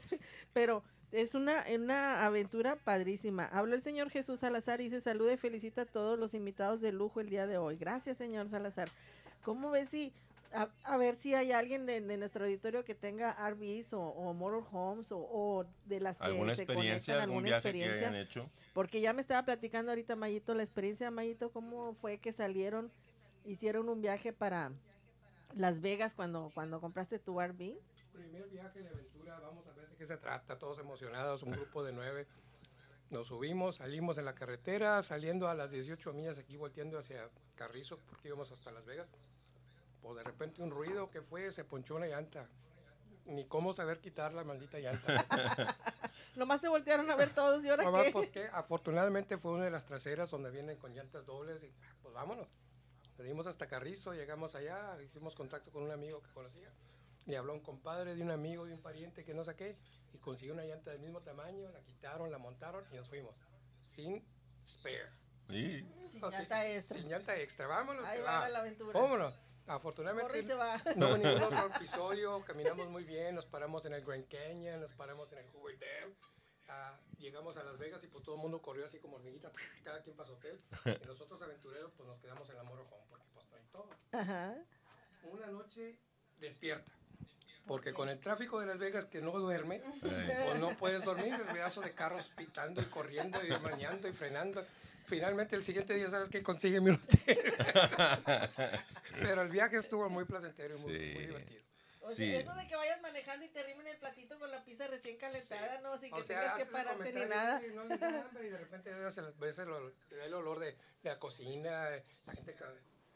Pero es una, una aventura padrísima. Habló el señor Jesús Salazar y se saluda y felicita a todos los invitados de lujo el día de hoy. Gracias, señor Salazar. ¿Cómo ves si a, ver si hay alguien de, nuestro auditorio que tenga Arby's o, o Homes o, de las que ¿Alguna experiencia, algún alguna viaje experiencia que hayan hecho? Porque ya me estaba platicando ahorita Mayito la experiencia Mayito, cómo fue que salieron hicieron un viaje para Las Vegas cuando, cuando compraste tu Barbie. Primer viaje de aventura, vamos a ver de qué se trata, todos emocionados, un grupo de nueve. Nos subimos, salimos en la carretera, saliendo a las 18 millas aquí, volteando hacia Carrizo, porque íbamos hasta Las Vegas. Pues de repente un ruido que fue, se ponchó una llanta. Ni cómo saber quitar la maldita llanta. Nomás se voltearon a ver todos y ahora qué? Pues, Afortunadamente fue una de las traseras donde vienen con llantas dobles y ah, pues vámonos. Venimos hasta Carrizo, llegamos allá, hicimos contacto con un amigo que conocía. Le habló un compadre de un amigo, de un pariente que no saqué, y consiguió una llanta del mismo tamaño, la quitaron, la montaron y nos fuimos. Sin spare. Sí. Sin, llanta extra. sin llanta extra. Vámonos. Ahí va, la aventura. Vámonos. Afortunadamente no hubo ningún otro episodio, caminamos muy bien, nos paramos en el Grand Canyon, nos paramos en el Hoover Dam, llegamos a Las Vegas y pues todo el mundo corrió así como hormiguita, cada quien pasó hotel. Y nosotros aventureros pues nos quedamos en la Morojón porque pues trae todo. Una noche despierta. Porque con el tráfico de Las Vegas que no duerme, o pues, no puedes dormir, el pedazo de carros pitando y corriendo y mañando y frenando. Finalmente el siguiente día sabes que consigue mi hotel. Pero el viaje estuvo muy placentero y muy divertido eso de que vayas manejando y te rimen el platito con la pizza recién calentada, ¿no? así que sea, tengas que pararte ni nada. Y, de repente ves el, olor de, la cocina, la gente...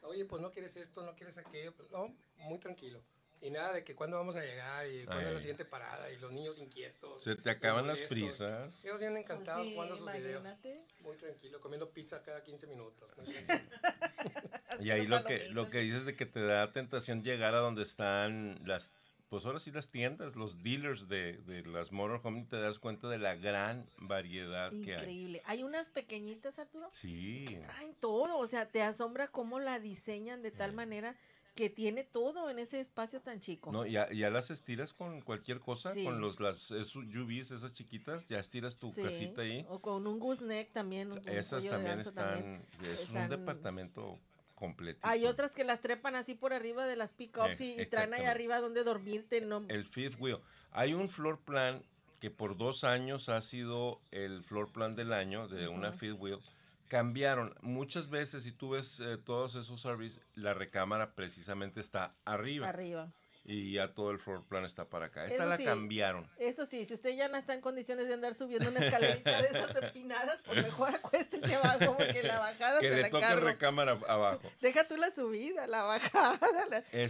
Oye, pues no quieres esto, no quieres aquello. Pues, no, muy tranquilo. Y nada de que cuándo vamos a llegar y cuándo es la siguiente parada y los niños inquietos. Se te acaban las prisas. Ellos encantados pues jugando sus Muy tranquilo, comiendo pizza cada 15 minutos. y ahí lo que, lo que dices de que te da tentación llegar a donde están las pues ahora sí las tiendas, los dealers de, de las motorhome, te das cuenta de la gran variedad que hay. Increíble. Hay unas pequeñitas, Arturo. Sí. traen todo, o sea, te asombra cómo la diseñan de tal eh. manera que tiene todo en ese espacio tan chico. No, ya, ya las estiras con cualquier cosa, con los las UVs, esas chiquitas, ya estiras tu casita ahí. O con un gooseneck también. Esas también están, es un departamento completo. Hay otras que las trepan así por arriba de las pickups eh, y, traen ahí arriba donde dormirte. No. El fifth wheel. Hay un floor plan que por dos años ha sido el floor plan del año de una fifth wheel cambiaron. Muchas veces, si tú ves eh, todos esos servicios, la recámara precisamente está arriba. Arriba. Y ya todo el floor plan está para acá. Esta la cambiaron. Eso sí, si usted ya no está en condiciones de andar subiendo una escalerita de esas empinadas, pues mejor acuéstese abajo porque la bajada Que le toque recámara abajo. Deja tú la subida, la bajada.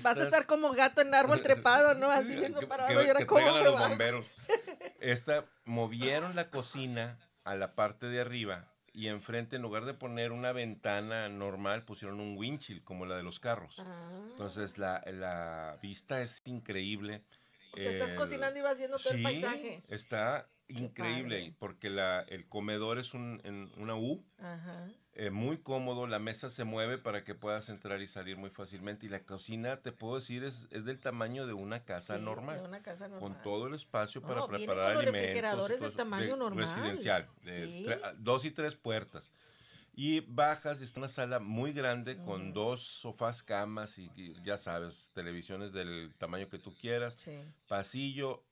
Vas a estar como gato en árbol trepado, ¿no? Así viendo para abajo y ahora cómo los bomberos. Esta, movieron la cocina a la parte de arriba y enfrente, en lugar de poner una ventana normal, pusieron un windshield como la de los carros. Ah. Entonces la, la, vista es increíble. O sea, estás cocinando y vas viendo todo el paisaje. Está increíble porque la, el comedor es un, en una U. Ajá eh, muy cómodo, la mesa se mueve para que puedas entrar y salir muy fácilmente y la cocina, te puedo decir, es, es del tamaño de una casa, normal, con todo el espacio para preparar con alimentos. refrigeradores del tamaño normal. Residencial, de, ah, dos y tres puertas. Y bajas, está una sala muy grande con dos sofás, camas y, y, ya sabes, televisiones del tamaño que tú quieras, pasillo,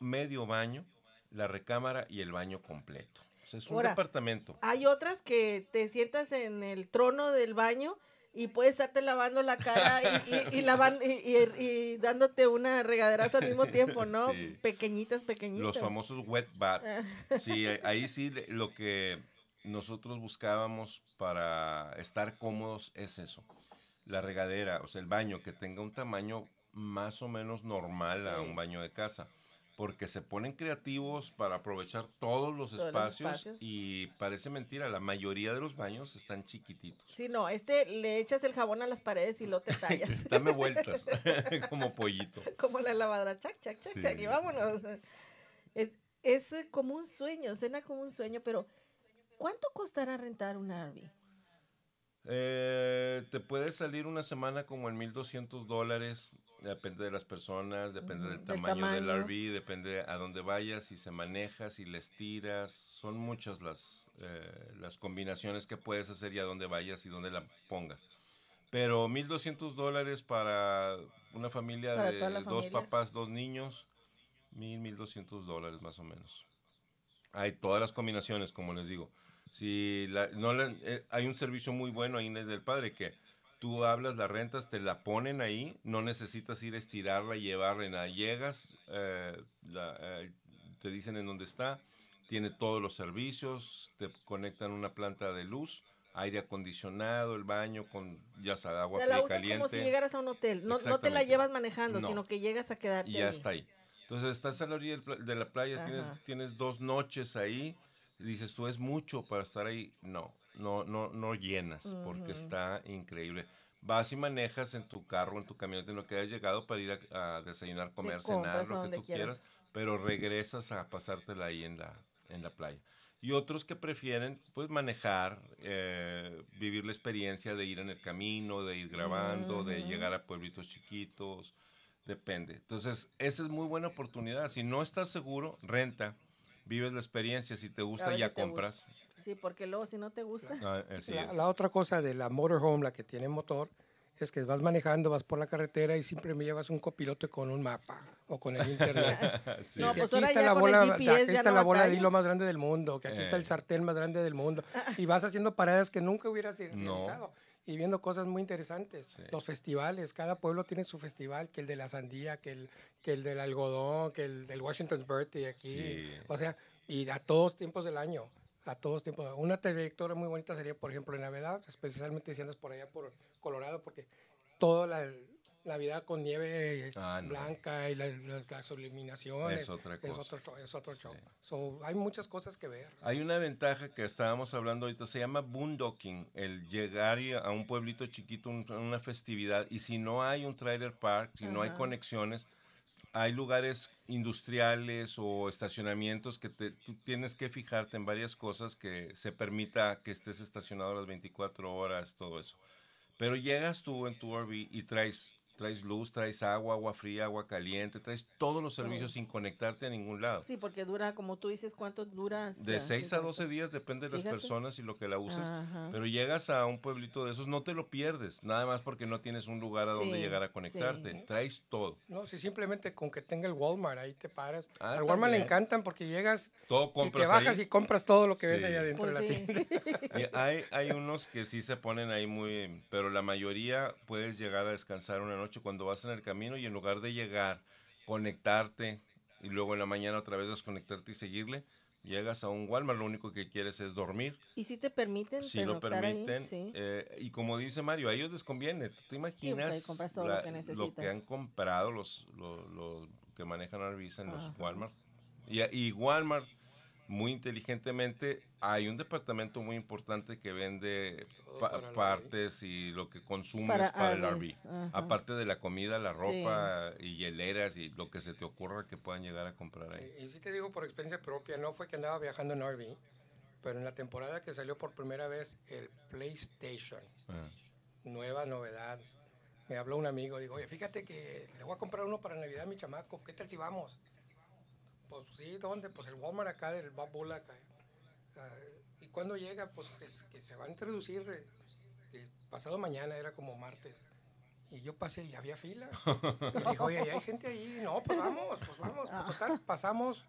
medio baño, la recámara y el baño completo es un departamento. Hay otras que te sientas en el trono del baño y puedes estarte lavando la cara y, y, dándote una regadera al mismo tiempo, ¿no? Pequeñitas, pequeñitas. Los famosos wet baths. Sí, eh, ahí sí lo que nosotros buscábamos para estar cómodos es eso. La regadera, o sea, el baño que tenga un tamaño más o menos normal a un baño de casa porque se ponen creativos para aprovechar todos los, espacios, y parece mentira, la mayoría de los baños están chiquititos. Sí, no, este le echas el jabón a las paredes y lo te tallas. Dame vueltas, como pollito. Como la lavadora, chac, chac, chac, y vámonos. Es, como un sueño, suena como un sueño, pero ¿cuánto costará rentar un Airbnb? Eh, te puede salir una semana como en 1200 dólares, Depende de las personas, depende del tamaño, del RV, depende a dónde vayas, si se manejas, si les tiras. Son muchas las, eh, las combinaciones que puedes hacer y a dónde vayas y dónde la pongas. Pero 1.200 dólares para una familia de dos papás, dos niños, 1.000, 1.200 dólares más o menos. Hay todas las combinaciones, como les digo. Si la, no eh, hay un servicio muy bueno ahí en el del padre que tú hablas las rentas, te la ponen ahí, no necesitas ir a estirarla, llevarla, nada. Llegas, eh, la, eh, te dicen en dónde está, tiene todos los servicios, te conectan una planta de luz, aire acondicionado, el baño con ya sea agua fría la caliente. como si llegaras a un hotel, no, no te la llevas manejando, sino que llegas a quedarte y ya está ahí. Entonces estás a la orilla de la playa, tienes, tienes dos noches ahí, dices tú es mucho para estar ahí, no, no, no, no llenas, porque está increíble. Vas y manejas en tu carro, en tu camioneta, en lo que hayas llegado para ir a, desayunar, comer, cenar, lo que tú quieras. pero regresas a pasártela ahí en la, en la playa. Y otros que prefieren, pues, manejar, eh, vivir la experiencia de ir en el camino, de ir grabando, de llegar a pueblitos chiquitos, depende. Entonces, esa es muy buena oportunidad. Si no estás seguro, renta, vives la experiencia, si te gusta, ya compras. Sí, porque luego si no te gusta. Ah, la, otra cosa de la motorhome, la que tiene motor, es que vas manejando, vas por la carretera y siempre me llevas un copilote con un mapa o con el internet. sí. no, pues está la bola, aquí está la bola de hilo más grande del mundo, que aquí está el eh. sartén más grande del mundo. Ah. Y vas haciendo paradas que nunca hubieras realizado. Y viendo cosas muy interesantes. Los festivales, cada pueblo tiene su festival, que el de la sandía, que el, que el del algodón, que el del Washington's Birthday aquí. O sea, y a todos tiempos del año a todos tiempos. Una trayectoria muy bonita sería, por ejemplo, en Navidad, especialmente si andas por allá por Colorado, porque toda la Navidad con nieve ah, blanca y las, las iluminaciones es, otra cosa. es otro, show. hay muchas cosas que ver. Hay una ventaja que estábamos hablando ahorita, se llama boondocking, el llegar a un pueblito chiquito, en una festividad, y si no hay un trailer park, si no hay conexiones, hay lugares industriales o estacionamientos que tú tienes que fijarte en varias cosas que se permita que estés estacionado las 24 horas, todo eso. Pero llegas tú en tu RV y traes traes luz, traes agua, agua fría, agua caliente, traes todos los servicios sin conectarte a ningún lado. Sí, porque dura, como tú dices, ¿cuánto dura? De 6 a 12 días, depende de las personas y lo que la uses. Pero llegas a un pueblito de esos, no te lo pierdes, nada más porque no tienes un lugar a donde llegar a conectarte. Traes todo. No, si simplemente con que tenga el Walmart, ahí te paras. Ah, Al Walmart le encantan porque llegas y te bajas y compras todo lo que ves allá adentro de pues la tienda. hay, hay unos que sí se ponen ahí muy, pero la mayoría puedes llegar a descansar una noche cuando vas en el camino y en lugar de llegar, conectarte y luego en la mañana otra vez desconectarte y seguirle, llegas a un Walmart, lo único que quieres es dormir. ¿Y si te permiten? Si lo permiten. Eh, y como dice Mario, a ellos les conviene. ¿Tú te pues, imaginas lo, que han comprado los, los, que manejan Arvisa en los Walmart? Y, y Walmart muy inteligentemente, hay un departamento muy importante que vende partes y lo que consumes para, el RV. Aparte de la comida, la ropa y hieleras y lo que se te ocurra que puedan llegar a comprar ahí. Eh, y, si te digo por experiencia propia, no fue que andaba viajando en RV, pero en la temporada que salió por primera vez el PlayStation, ah. nueva novedad. Me habló un amigo, digo, oye, fíjate que le voy a comprar uno para Navidad a mi chamaco, ¿qué tal si vamos? Pues sí, ¿dónde? Pues el Walmart acá, el Babula acá. Ah, y cuando llega, pues es que se va a introducir eh, eh, pasado mañana, era como martes. Y yo pasé y había fila. Y le dije, oye, hay gente ahí. No, pues vamos, pues vamos. Pues ah. pasamos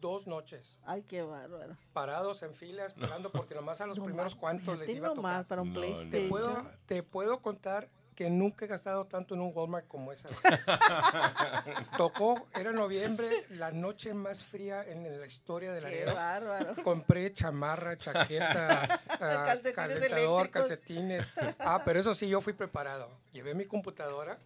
dos noches. Ay, qué bárbaro. Parados en fila, esperando, porque nomás a los primeros cuantos les iba a tocar. Más para un PlayStation. Te puedo, te puedo contar que nunca he gastado tanto en un Walmart como esa. Tocó, era noviembre, la noche más fría en la historia de la Qué bárbaro. Compré chamarra, chaqueta, ah, calentador, calcetines. Ah, pero eso sí, yo fui preparado. Llevé mi computadora,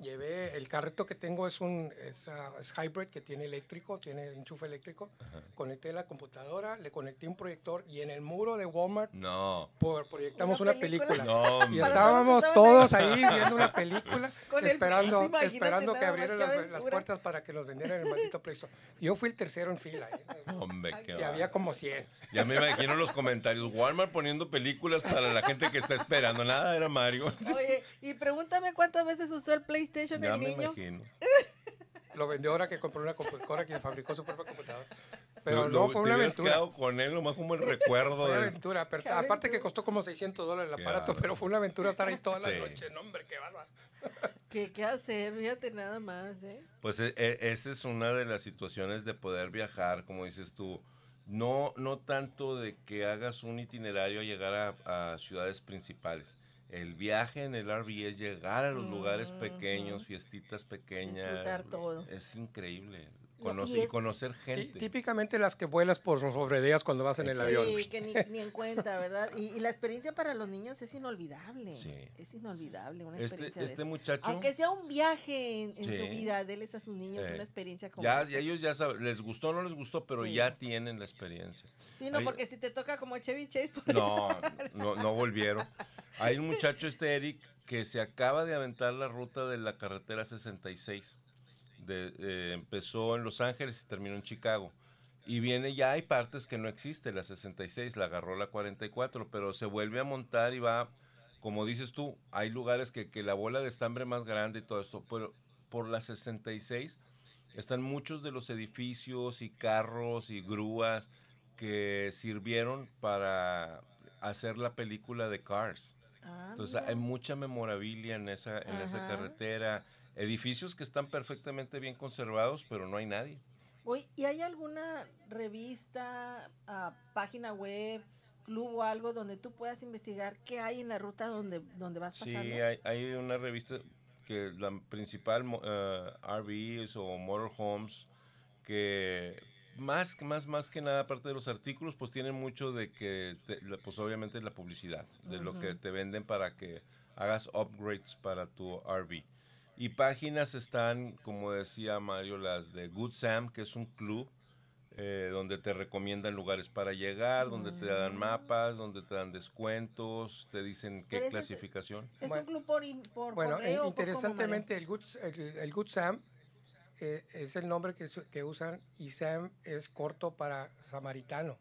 llevé el carrito que tengo es un es, ah, hybrid que tiene eléctrico, tiene enchufe eléctrico. Conecté la computadora, le conecté un proyector y en el muro de Walmart no. proyectamos una, película. y estábamos todos ahí viendo una película esperando esperando que abrieran las, puertas para que nos vendieran el maldito Play Yo fui el tercero en fila. ¿eh? y había como 100. Ya me imagino los comentarios Walmart poniendo películas para la gente que está esperando. Nada, era Mario. y pregúntame cuántas veces usó el Play ya me Imagino. Lo vendió ahora que compró una computadora, quien fabricó su propia computadora. Pero no, fue una aventura. quedado con él, lo más como el recuerdo. Fue una aventura. aparte que costó como 600 dólares el aparato, pero fue una aventura estar ahí toda la noche. No, hombre, qué bárbaro. ¿Qué, hacer? Fíjate nada más, ¿eh? Pues e, e, esa es una de las situaciones de poder viajar, como dices tú. No, no tanto de que hagas un itinerario a llegar a ciudades principales, el viaje en el RV es llegar a los lugares mm, pequeños, fiestitas pequeñas. Es increíble y, conocer gente. Típicamente las que vuelas por los cuando vas en el avión. Sí, que ni, en cuenta, ¿verdad? Y, la experiencia para los niños es inolvidable. Sí. Es inolvidable una este, este muchacho... Aunque sea un viaje en, su vida, déles a sus niños una experiencia como ya, ya ellos ya saben, les gustó o no les gustó, pero ya tienen la experiencia. Sí, no, porque si te toca como Chevy Chase... Pues no, no, no volvieron. Hay un muchacho, este Eric, que se acaba de aventar la ruta de la carretera 66 eh, empezó en Los Ángeles y terminó en Chicago. Y viene, ya hay partes que no existen la 66, la agarró la 44, pero se vuelve a montar y va, como dices tú, hay lugares que, que la bola de estambre más grande y todo esto, pero por la 66 están muchos de los edificios y carros y grúas que sirvieron para hacer la película de Cars. Ah, Entonces hay mucha memorabilia en esa, en esa carretera edificios que están perfectamente bien conservados, pero no hay nadie. ¿y hay alguna revista, ah, página web, club o algo donde tú puedas investigar qué hay en la ruta donde, donde vas pasando? Sí, hay, una revista que la principal, eh, RVs o Motorhomes, que más, más, más que nada, aparte de los artículos, pues tienen mucho de que, pues obviamente la publicidad, de lo que te venden para que hagas upgrades para tu RV. Y páginas están, como decía Mario, las de Good Sam, que es un club eh, donde te recomiendan lugares para llegar, donde te dan mapas, donde te dan descuentos, te dicen qué clasificación. Es, un club por, Bueno, interesantemente el, Good, el, Good Sam eh, es el nombre que, que, usan y Sam es corto para samaritano.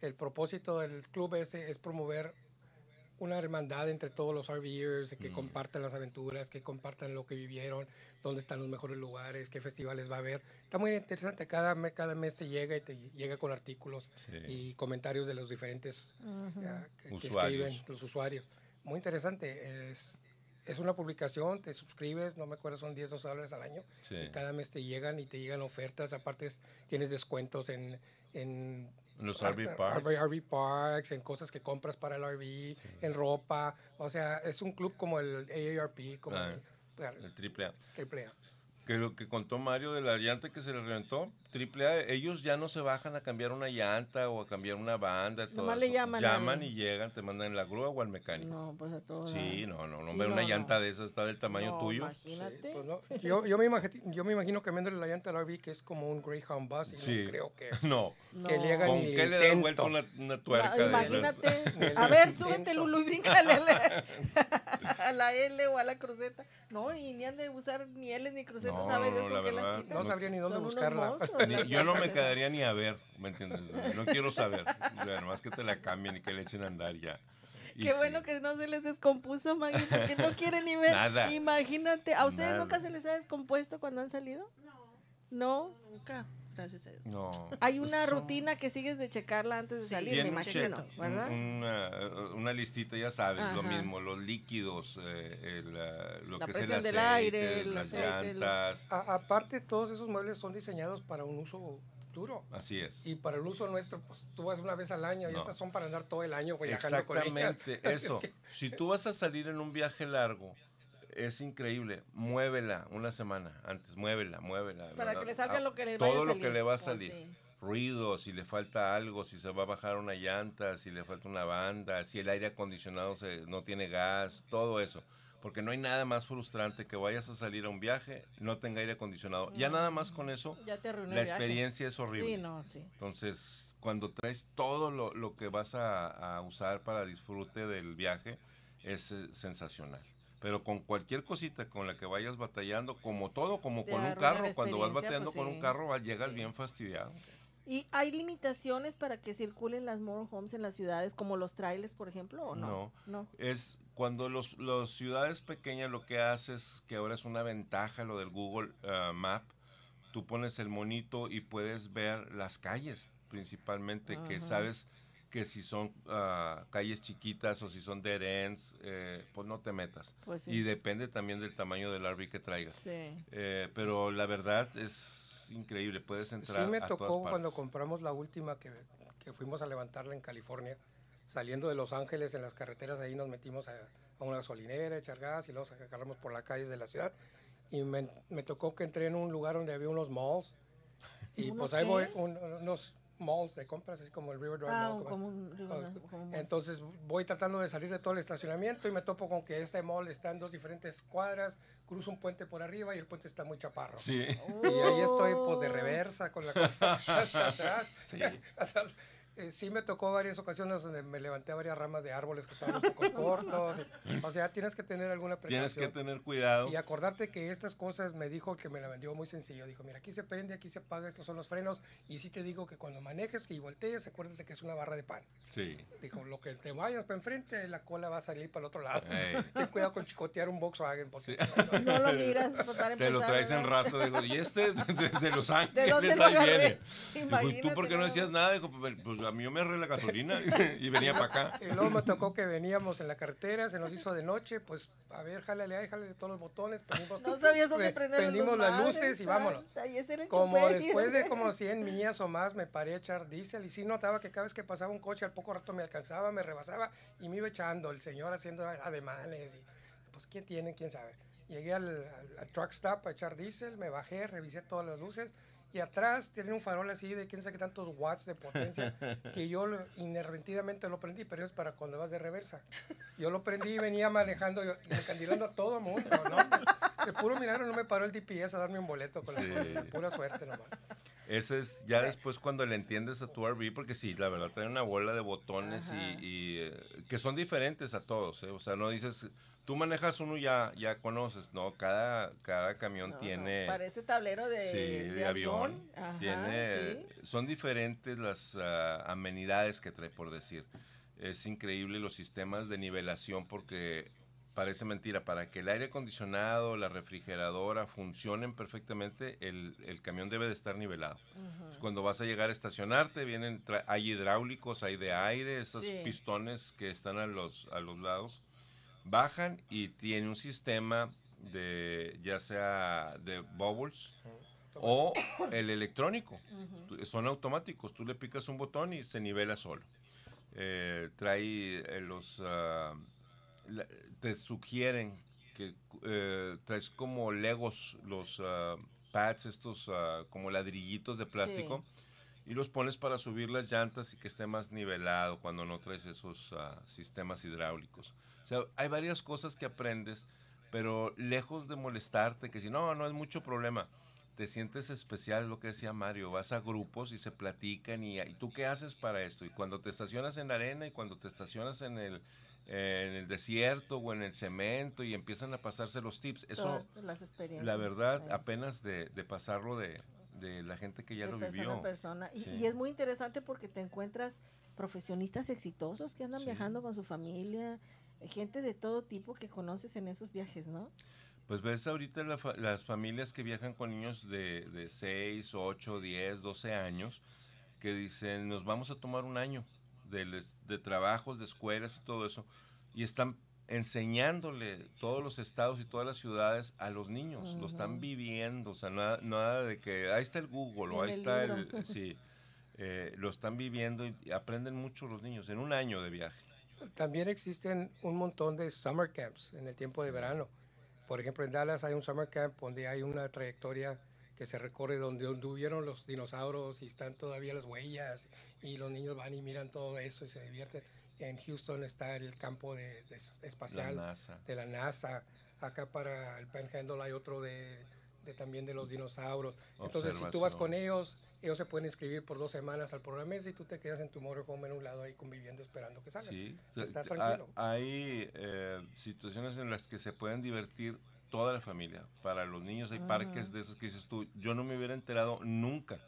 El propósito del club es, es promover una hermandad entre todos los RVers, que mm. compartan las aventuras, que compartan lo que vivieron, dónde están los mejores lugares, qué festivales va a haber. Está muy interesante, cada, mes, cada mes te llega y te llega con artículos y comentarios de los diferentes que, escriben los usuarios. Muy interesante, es, es una publicación, te suscribes, no me acuerdo, son 10 o 12 dólares al año. Y cada mes te llegan y te llegan ofertas. Aparte, tienes descuentos en en los RV parks. parks, en cosas que compras para el RV, en ropa. O sea, es un club como el AARP, como ah. el, el, AAA que lo que contó Mario de la llanta que se le reventó, triple A, ellos ya no se bajan a cambiar una llanta o a cambiar una banda, todo Le llaman. llaman y llegan, te mandan en la grúa o al mecánico. No, pues a todos. Sí, ¿eh? no, no, no, una llanta de esas está del tamaño tuyo. Imagínate. Pues, yo, yo, me imagino, yo me imagino cambiándole la llanta la RV que es como un Greyhound Bus y sí. no creo que no. Que ¿Con qué le dan vuelta una, tuerca? imagínate. a ver, súbete Lulu y bríncale a la, a la L o a la cruceta. No, y ni han de usar ni L ni cruceta no, no, no, la verdad. No sabría ni dónde buscarla. yo no me quedaría ni a ver, ¿me entiendes? No quiero saber. O más que te la cambien y que le echen a andar ya. Qué bueno que no se les descompuso, Maggie, porque no quieren ni ver. Nada. Imagínate, ¿a ustedes nunca se les ha descompuesto cuando han salido? No. ¿No? Nunca. No. Hay una rutina que sigues de checarla antes de salir, me imagino, Una, una, listita, ya sabes, lo mismo, los líquidos, eh, eh, lo la que del aire, las llantas. aparte, todos esos muebles son diseñados para un uso duro. Así es. Y para el uso nuestro, pues tú vas una vez al año y esas son para andar todo el año güey, Exactamente, eso. Si tú vas a salir en un viaje largo es increíble. Muévela una semana antes, muévela, muévela. Para que le salga ah, lo que le va a salir. Todo lo que pues, le va a salir. Ruido, si le falta algo, si se va a bajar una llanta, si le falta una banda, si el aire acondicionado no tiene gas, todo eso. Porque no hay nada más frustrante que vayas a salir a un viaje, no tenga aire acondicionado. ya nada más con eso, la experiencia es horrible. Entonces, cuando traes todo lo, que vas a, a usar para disfrute del viaje, es eh, sensacional pero con cualquier cosita con la que vayas batallando, como todo, como con un carro, cuando vas pues batallando con un carro llegas bien fastidiado. ¿Y hay limitaciones para que circulen las motorhomes en las ciudades, como los trailers, por ejemplo, o no? No, es cuando las ciudades pequeñas lo que haces, que ahora es una ventaja lo del Google ah, Map, tú pones el monito y puedes ver las calles principalmente, que sabes que si son ah, calles chiquitas o si son de ends, eh, pues no te metas. Pues y depende también del tamaño del árbitro que traigas. Eh, pero la verdad es increíble, puedes entrar. Sí me tocó cuando compramos la última que, que, fuimos a levantarla en California, saliendo de Los Ángeles en las carreteras, ahí nos metimos a, una gasolinera, echar gas y luego agarramos por las calles de la ciudad. Y me, tocó que entré en un lugar donde había unos malls. Y pues ahí voy, unos malls de compras, así como el River Drive Mall. entonces voy tratando de salir de todo el estacionamiento y me topo con que este mall está en dos diferentes cuadras, cruzo un puente por arriba y el puente está muy chaparro. Sí. Y ahí estoy pues de oh. reversa con la cosa atrás. Sí. Eh, sí me tocó varias ocasiones donde me levanté a varias ramas de árboles que estaban un poco cortos. o sea, tienes que tener alguna precaución. Tienes que tener cuidado. Y acordarte que estas cosas me dijo que me la vendió muy sencillo. Dijo, mira, aquí se prende, aquí se apaga, estos son los frenos. Y sí te digo que cuando manejes y voltees, acuérdate que es una barra de pan. Sí. Dijo, lo que te vayas para enfrente, la cola va a salir para el otro lado. Ten cuidado con chicotear un Volkswagen. Porque no, lo miras. Pues, te lo traes en rastro. y este desde Los Ángeles ¿De viene. ¿tú por qué no decías nada? Dijo, pues, pues a mí yo me arreglé la gasolina y venía para acá. Y luego me tocó que veníamos en la carretera, se nos hizo de noche, pues a ver, jálale ahí, todos los botones. Prendimos, no sabías dónde Prendimos las luces y vámonos. como después de como 100 millas o más me paré a echar diésel y sí notaba que cada vez que pasaba un coche al poco rato me alcanzaba, me rebasaba y me iba echando el señor haciendo ademanes y pues quién tiene, quién sabe. Llegué al, al truck stop a echar diésel, me bajé, revisé todas las luces y atrás tiene un farol así de quién sabe qué tantos watts de potencia que yo lo, lo prendí, pero es para cuando vas de reversa. Yo lo prendí y venía manejando, yo, a todo mundo. ¿no? De puro milagro no me paró el DPS a darme un boleto con la pura suerte nomás. Ese es ya después cuando le entiendes a tu RV, porque sí, la verdad trae una bola de botones y, eh, que son diferentes a todos, ¿eh? o sea, no dices, tú manejas uno ya ya conoces, ¿no? Cada, cada camión tiene... parece tablero de, sí, de, avión. tiene, Son diferentes las ah, amenidades que trae, por decir. Es increíble los sistemas de nivelación porque parece mentira, para que el aire acondicionado, la refrigeradora funcionen perfectamente, el, camión debe de estar nivelado. Cuando vas a llegar a estacionarte, vienen hay hidráulicos, hay de aire, esos pistones que están a los, a los lados, bajan y tiene un sistema de ya sea de bubbles o el electrónico. Son automáticos, tú le picas un botón y se nivela solo. Eh, trae eh, los... Ah, te sugieren que eh, traes como legos los ah, pads, estos ah, como ladrillitos de plástico, y los pones para subir las llantas y que esté más nivelado cuando no traes esos ah, sistemas hidráulicos. O sea, hay varias cosas que aprendes, pero lejos de molestarte, que si no, no es mucho problema. Te sientes especial, lo que decía Mario, vas a grupos y se platican y, y tú qué haces para esto. Y cuando te estacionas en la arena y cuando te estacionas en el, en el desierto o en el cemento y empiezan a pasarse los tips. Eso, la verdad, apenas de, pasarlo de, de, la gente que ya lo vivió. Y, es muy interesante porque te encuentras profesionistas exitosos que andan viajando con su familia, gente de todo tipo que conoces en esos viajes, ¿no? Pues ves ahorita las familias que viajan con niños de, de 6, 8, 10, 12 años que dicen, nos vamos a tomar un año de, trabajos, de escuelas y todo eso, y están enseñándole todos los estados y todas las ciudades a los niños, lo están viviendo, o sea, nada, de que ahí está el Google o ahí está el... Sí, eh, lo están viviendo y aprenden mucho los niños en un año de viaje. También existen un montón de summer camps en el tiempo de verano. Por ejemplo, en Dallas hay un summer camp donde hay una trayectoria que se recorre donde hubieron los dinosaurios y están todavía las huellas y los niños van y miran todo eso y se divierten. En Houston está el campo de, espacial de la NASA. Acá para el Panhandle hay otro de, también de los dinosaurios. Entonces, si tú vas con ellos, ellos se pueden inscribir por dos semanas al programa y tú te quedas en tu como en un lado ahí conviviendo esperando que salgan. Sí, está ah, Hay eh, situaciones en las que se pueden divertir toda la familia. Para los niños hay parques de esos que dices tú. Yo no me hubiera enterado nunca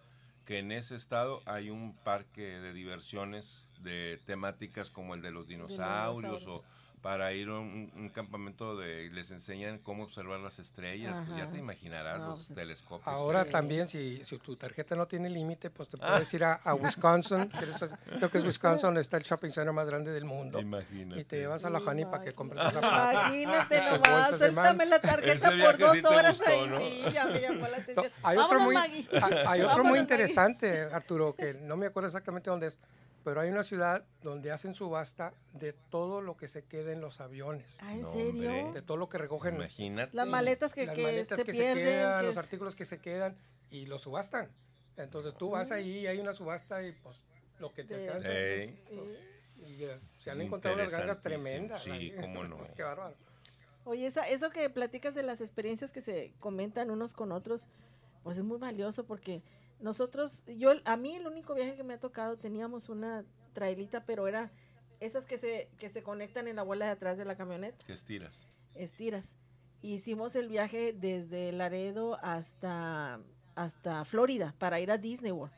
que en ese estado hay un parque de diversiones de temáticas como el de los dinosaurios, o para ir a un, campamento de les enseñan cómo observar las estrellas, pues ya te imaginarás los pues, telescopios. Ahora también si, tu tarjeta no tiene límite, pues te puedes ah. ir a, Wisconsin, creo que es Wisconsin, está el shopping center más grande del mundo. Imagínate. Y te llevas a la Jani para que compres Imagínate nomás, suéltame la tarjeta por dos horas ahí. ya me llamó la atención. hay, otro muy, interesante, Arturo, que no me acuerdo exactamente dónde es pero hay una ciudad donde hacen subasta de todo lo que se queda en los aviones. Ah, ¿en serio? De todo lo que recogen. Imagínate. Las maletas que, las maletas se, pierden, quedan, los artículos que se quedan y los subastan. Entonces tú vas ahí, y hay una subasta y pues lo que te alcanza. Y, eh, se han encontrado unas gangas tremendas. Sí, cómo no. Qué bárbaro. Oye, eso que platicas de las experiencias que se comentan unos con otros, pues es muy valioso porque nosotros, yo, a mí el único viaje que me ha tocado, teníamos una trailita, pero era esas que se, que se conectan en la bola de atrás de la camioneta. Que estiras. Estiras. Hicimos el viaje desde Laredo hasta, hasta Florida para ir a Disney World.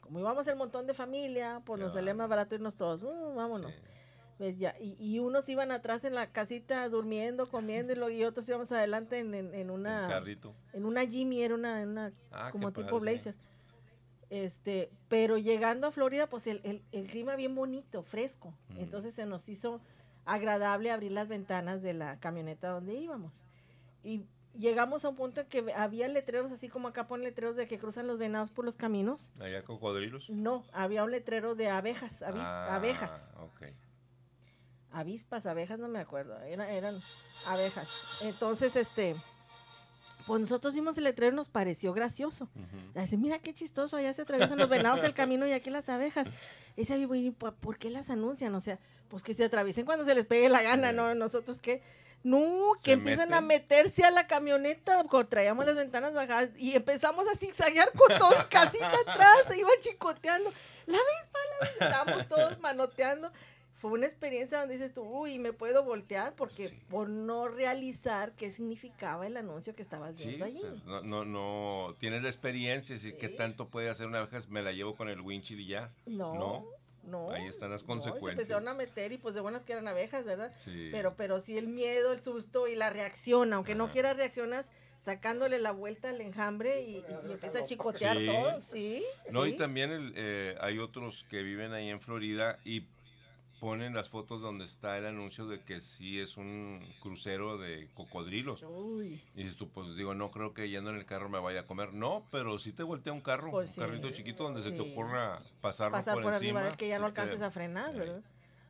Como íbamos el montón de familia, pues nos salía más barato irnos todos. Mm, vámonos. Pues, y, unos iban atrás en la casita durmiendo, comiendo, y otros íbamos adelante en, en, en una... En una Jimmy, era una, ah, como tipo blazer. Este, pero llegando a Florida, pues el, el, el clima bien bonito, fresco. Entonces se nos hizo agradable abrir las ventanas de la camioneta donde íbamos. Y llegamos a un punto en que había letreros, así como acá ponen letreros de que cruzan los venados por los caminos. ¿Había cocodrilos? No, había un letrero de abejas, ah, abejas avispas, abejas, no me acuerdo, eran abejas. Entonces, este, pues nosotros vimos el letrero nos pareció gracioso. Dice, mira qué chistoso, allá se atraviesan los venados del camino y aquí las abejas. Y dice, ¿por qué las anuncian? O sea, pues que se atraviesen cuando se les pegue la gana, ¿no? Nosotros qué. No, que empiezan a meterse a la camioneta, traíamos las ventanas bajadas y empezamos a zigzaguear con todo, casita atrás, se iba chicoteando. La vez, la estábamos todos manoteando fue una experiencia donde dices tú, uy, me puedo voltear porque por no realizar qué significaba el anuncio que estabas viendo no, no, no, tienes la experiencia, si decir, qué tanto puede hacer una abeja? me la llevo con el winchil y ya. No. No. Ahí están las consecuencias. se empezaron a meter y pues de buenas que eran abejas, ¿verdad? Sí. Pero, pero sí el miedo, el susto y la reacción, aunque no quieras reaccionas sacándole la vuelta al enjambre y, empieza a chicotear todo, ¿sí? No, y también eh, hay otros que viven ahí en Florida y ponen las fotos donde está el anuncio de que sí es un crucero de cocodrilos. Y dices tú, pues digo, no creo que yendo en el carro me vaya a comer. No, pero sí te voltea un carro, pues un carrito chiquito donde se te ocurra Pasar por, arriba, del que ya no alcances a frenar, ¿verdad?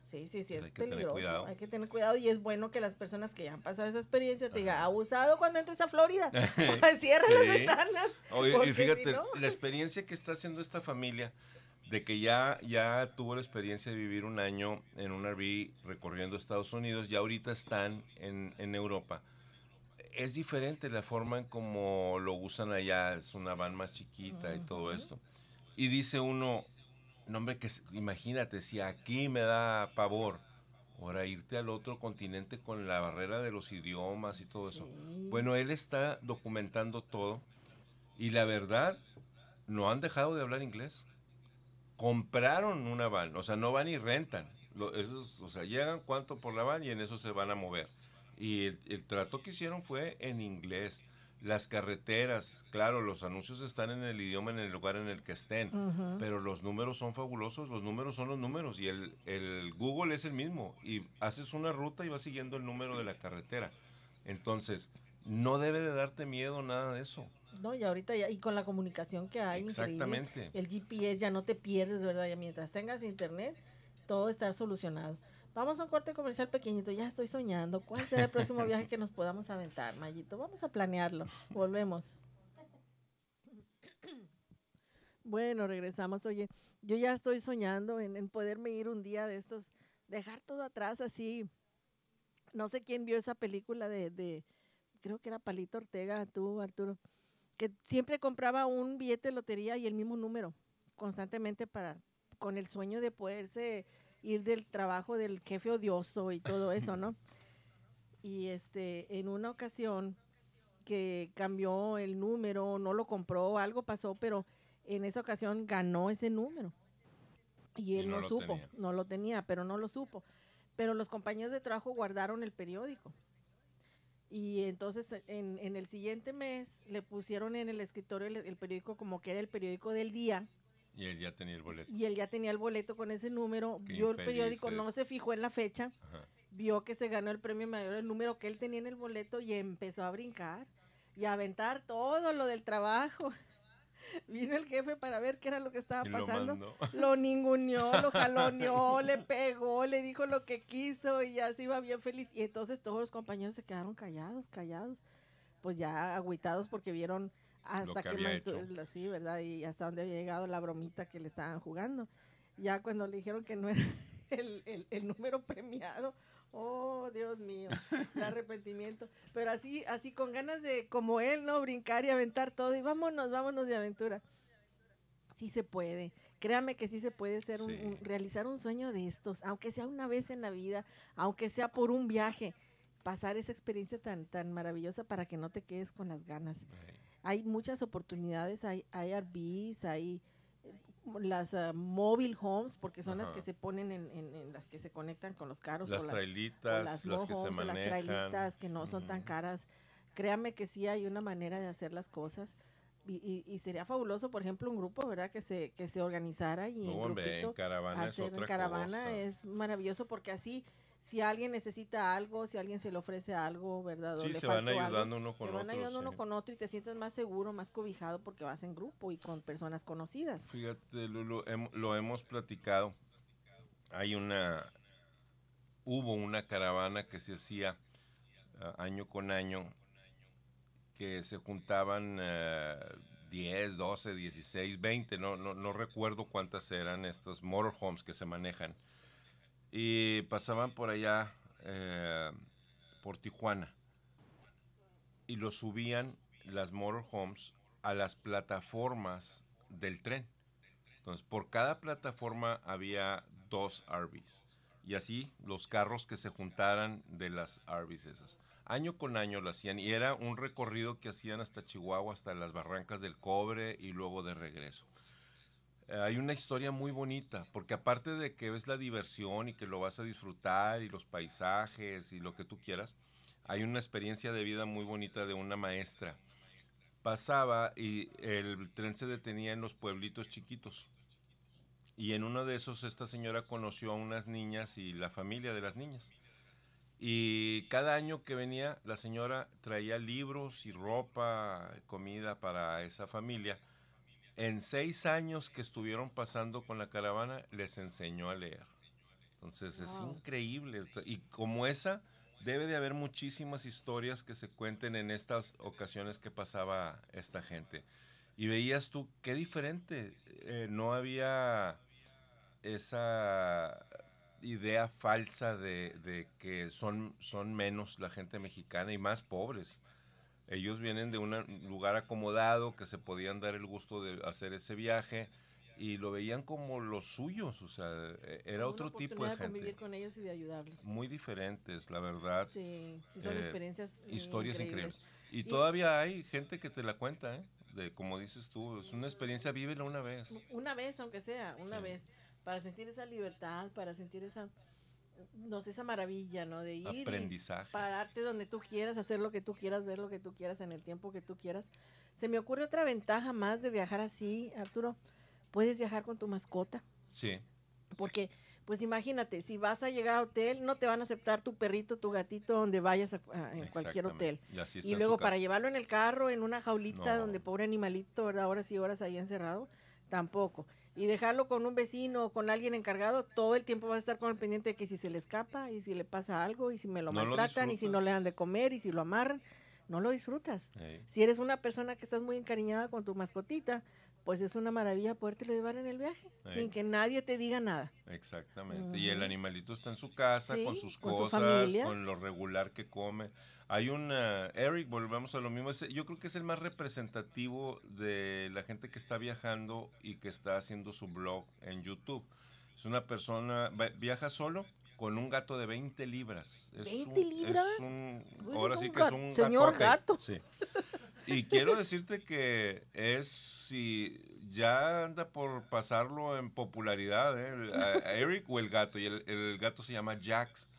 Sí, sí, sí, pues es hay peligroso. Tener hay que tener cuidado y es bueno que las personas que ya han pasado esa experiencia te digan, abusado cuando entres a Florida. Cierra las ventanas. y fíjate, la experiencia que está haciendo esta familia de que ya, ya tuvo la experiencia de vivir un año en un RV recorriendo Estados Unidos, y ahorita están en, Europa. Es diferente la forma en cómo lo usan allá, es una van más chiquita y todo esto. Y dice uno, no hombre, que imagínate, si aquí me da pavor, ahora irte al otro continente con la barrera de los idiomas y todo eso. Bueno, él está documentando todo y la verdad, no han dejado de hablar inglés compraron una van, o sea, no van y rentan. o sea, llegan cuánto por la van y en eso se van a mover. Y el, trato que hicieron fue en inglés. Las carreteras, claro, los anuncios están en el idioma, en el lugar en el que estén, pero los números son fabulosos, los números son los números y el, el Google es el mismo y haces una ruta y vas siguiendo el número de la carretera. Entonces, no debe de darte miedo nada de eso. ¿no? Y ahorita y con la comunicación que hay, el GPS ya no te pierdes, ¿verdad? Ya mientras tengas internet, todo está solucionado. Vamos a un corte comercial pequeñito, ya estoy soñando. ¿Cuál será el próximo viaje que nos podamos aventar, Mayito? Vamos a planearlo. Volvemos. Bueno, regresamos. Oye, yo ya estoy soñando en, poderme ir un día de estos, dejar todo atrás así. No sé quién vio esa película de creo que era Palito Ortega, tú, Arturo que siempre compraba un billete de lotería y el mismo número, constantemente para, con el sueño de poderse ir del trabajo del jefe odioso y todo eso, ¿no? Y este, en una ocasión que cambió el número, no lo compró, algo pasó, pero en esa ocasión ganó ese número. Y él no, supo, no lo tenía, pero no lo supo. Pero los compañeros de trabajo guardaron el periódico y entonces e, en, el siguiente mes le pusieron en el escritorio el, periódico como que era el periódico del día. Y él ya tenía el boleto. Y él ya tenía el boleto con ese número. vio el periódico, no se fijó en la fecha. Vio que se ganó el premio mayor, el número que él tenía en el boleto y empezó a brincar y a aventar todo lo del trabajo. Vino el jefe para ver qué era lo que estaba pasando. Lo, lo ninguneó, lo jaloneó, le pegó, le dijo lo que quiso y ya se iba bien feliz. Y entonces todos los compañeros se quedaron callados, callados. Pues ya agüitados porque vieron hasta que, momento. sí, ¿verdad? Y hasta dónde había llegado la bromita que le estaban jugando. Ya cuando le dijeron que no era el número premiado, Oh, Dios mío, de arrepentimiento. Pero así, así con ganas de, como él, ¿no? Brincar y aventar todo y vámonos, vámonos de aventura. Sí se puede. Créame que sí se puede realizar un sueño de estos, aunque sea una vez en la vida, aunque sea por un viaje. Pasar esa experiencia tan, tan maravillosa para que no te quedes con las ganas. Hay muchas oportunidades, hay, hay RVs, hay las ah, móvil mobile homes, porque son las que se ponen en, las que se conectan con los carros. Las trailitas, las, que se manejan. Las trailitas que no son tan caras. Créame que sí hay una manera de hacer las cosas. Y, sería fabuloso, por ejemplo, un grupo, ¿verdad? Que se, que se organizara y no, en, en caravana es caravana es maravilloso porque así si alguien necesita algo, si alguien se le ofrece algo, ¿verdad? sí, se van ayudando uno con otro. Se van ayudando uno con otro y te sientes más seguro, más cobijado porque vas en grupo y con personas conocidas. Fíjate, lo hemos platicado. Hay una. Hubo una caravana que se hacía ah, año con año que se juntaban 10, 12, 16, 20, no, no, no recuerdo cuántas eran estas motorhomes que se manejan y pasaban por allá, eh, por Tijuana, y lo subían las motorhomes a las plataformas del tren. Entonces, por cada plataforma había dos Arby's. Y así los carros que se juntaran de las Arby's esas. Año con año lo hacían y era un recorrido que hacían hasta Chihuahua, hasta las barrancas del cobre y luego de regreso. Eh, hay una historia muy bonita, porque aparte de que ves la diversión y que lo vas a disfrutar y los paisajes y lo que tú quieras, hay una experiencia de vida muy bonita de una maestra. Pasaba y el tren se detenía en los pueblitos chiquitos. Y en uno de esos esta señora conoció a unas niñas y la familia de las niñas. Y cada año que venía la señora traía libros y ropa, comida para esa familia en seis años que estuvieron pasando con la caravana, les enseñó a leer. Entonces es increíble. Y como esa, debe de haber muchísimas historias que se cuenten en estas ocasiones que pasaba esta gente. Y veías tú qué diferente. Eh, no había esa idea falsa de, que son, son menos la gente mexicana y más pobres. Ellos vienen de un lugar acomodado que se podían dar el gusto de hacer ese viaje y lo veían como los suyos, o sea, e, era otro tipo de gente. convivir con ellos y de Muy diferentes, la verdad. Sí, sí son eh, experiencias. Eh, historias increíbles. Y, todavía hay gente que te la cuenta, ¿eh? De, como dices tú, es una experiencia, vívela una vez. Una vez, aunque sea, una vez, para sentir esa libertad, para sentir esa no sé, esa maravilla, ¿no? De ir, Aprendizaje. Y pararte donde tú quieras, hacer lo que tú quieras, ver lo que tú quieras en el tiempo que tú quieras. Se me ocurre otra ventaja más de viajar así, Arturo. Puedes viajar con tu mascota. Sí. Porque, pues imagínate, si vas a llegar a hotel, no te van a aceptar tu perrito, tu gatito, donde vayas en cualquier hotel. Y, luego para llevarlo en el carro, en una jaulita donde pobre animalito, ¿verdad? Horas y horas ahí encerrado, tampoco y dejarlo con un vecino o con alguien encargado, todo el tiempo vas a estar con el pendiente de que si se le escapa y si le pasa algo y si me lo maltratan y si no le dan de comer y si lo amarran, no lo disfrutas. Si eres una persona que estás muy encariñada con tu mascotita, pues es una maravilla poderte llevar en el viaje sin que nadie te diga nada. Exactamente. Y el animalito está en su casa, con sus cosas, con lo regular que come. Hay un ah, Eric, volvemos a lo mismo. yo creo que es el más representativo de la gente que está viajando y que está haciendo su blog en YouTube. Es una persona, viaja solo con un gato de 20 libras. ¿20 libras? ahora sí que es un señor gato. Sí. Y quiero decirte que es si ya anda por pasarlo en popularidad, ¿eh? Eric o el gato. Y el, el gato se llama Jax.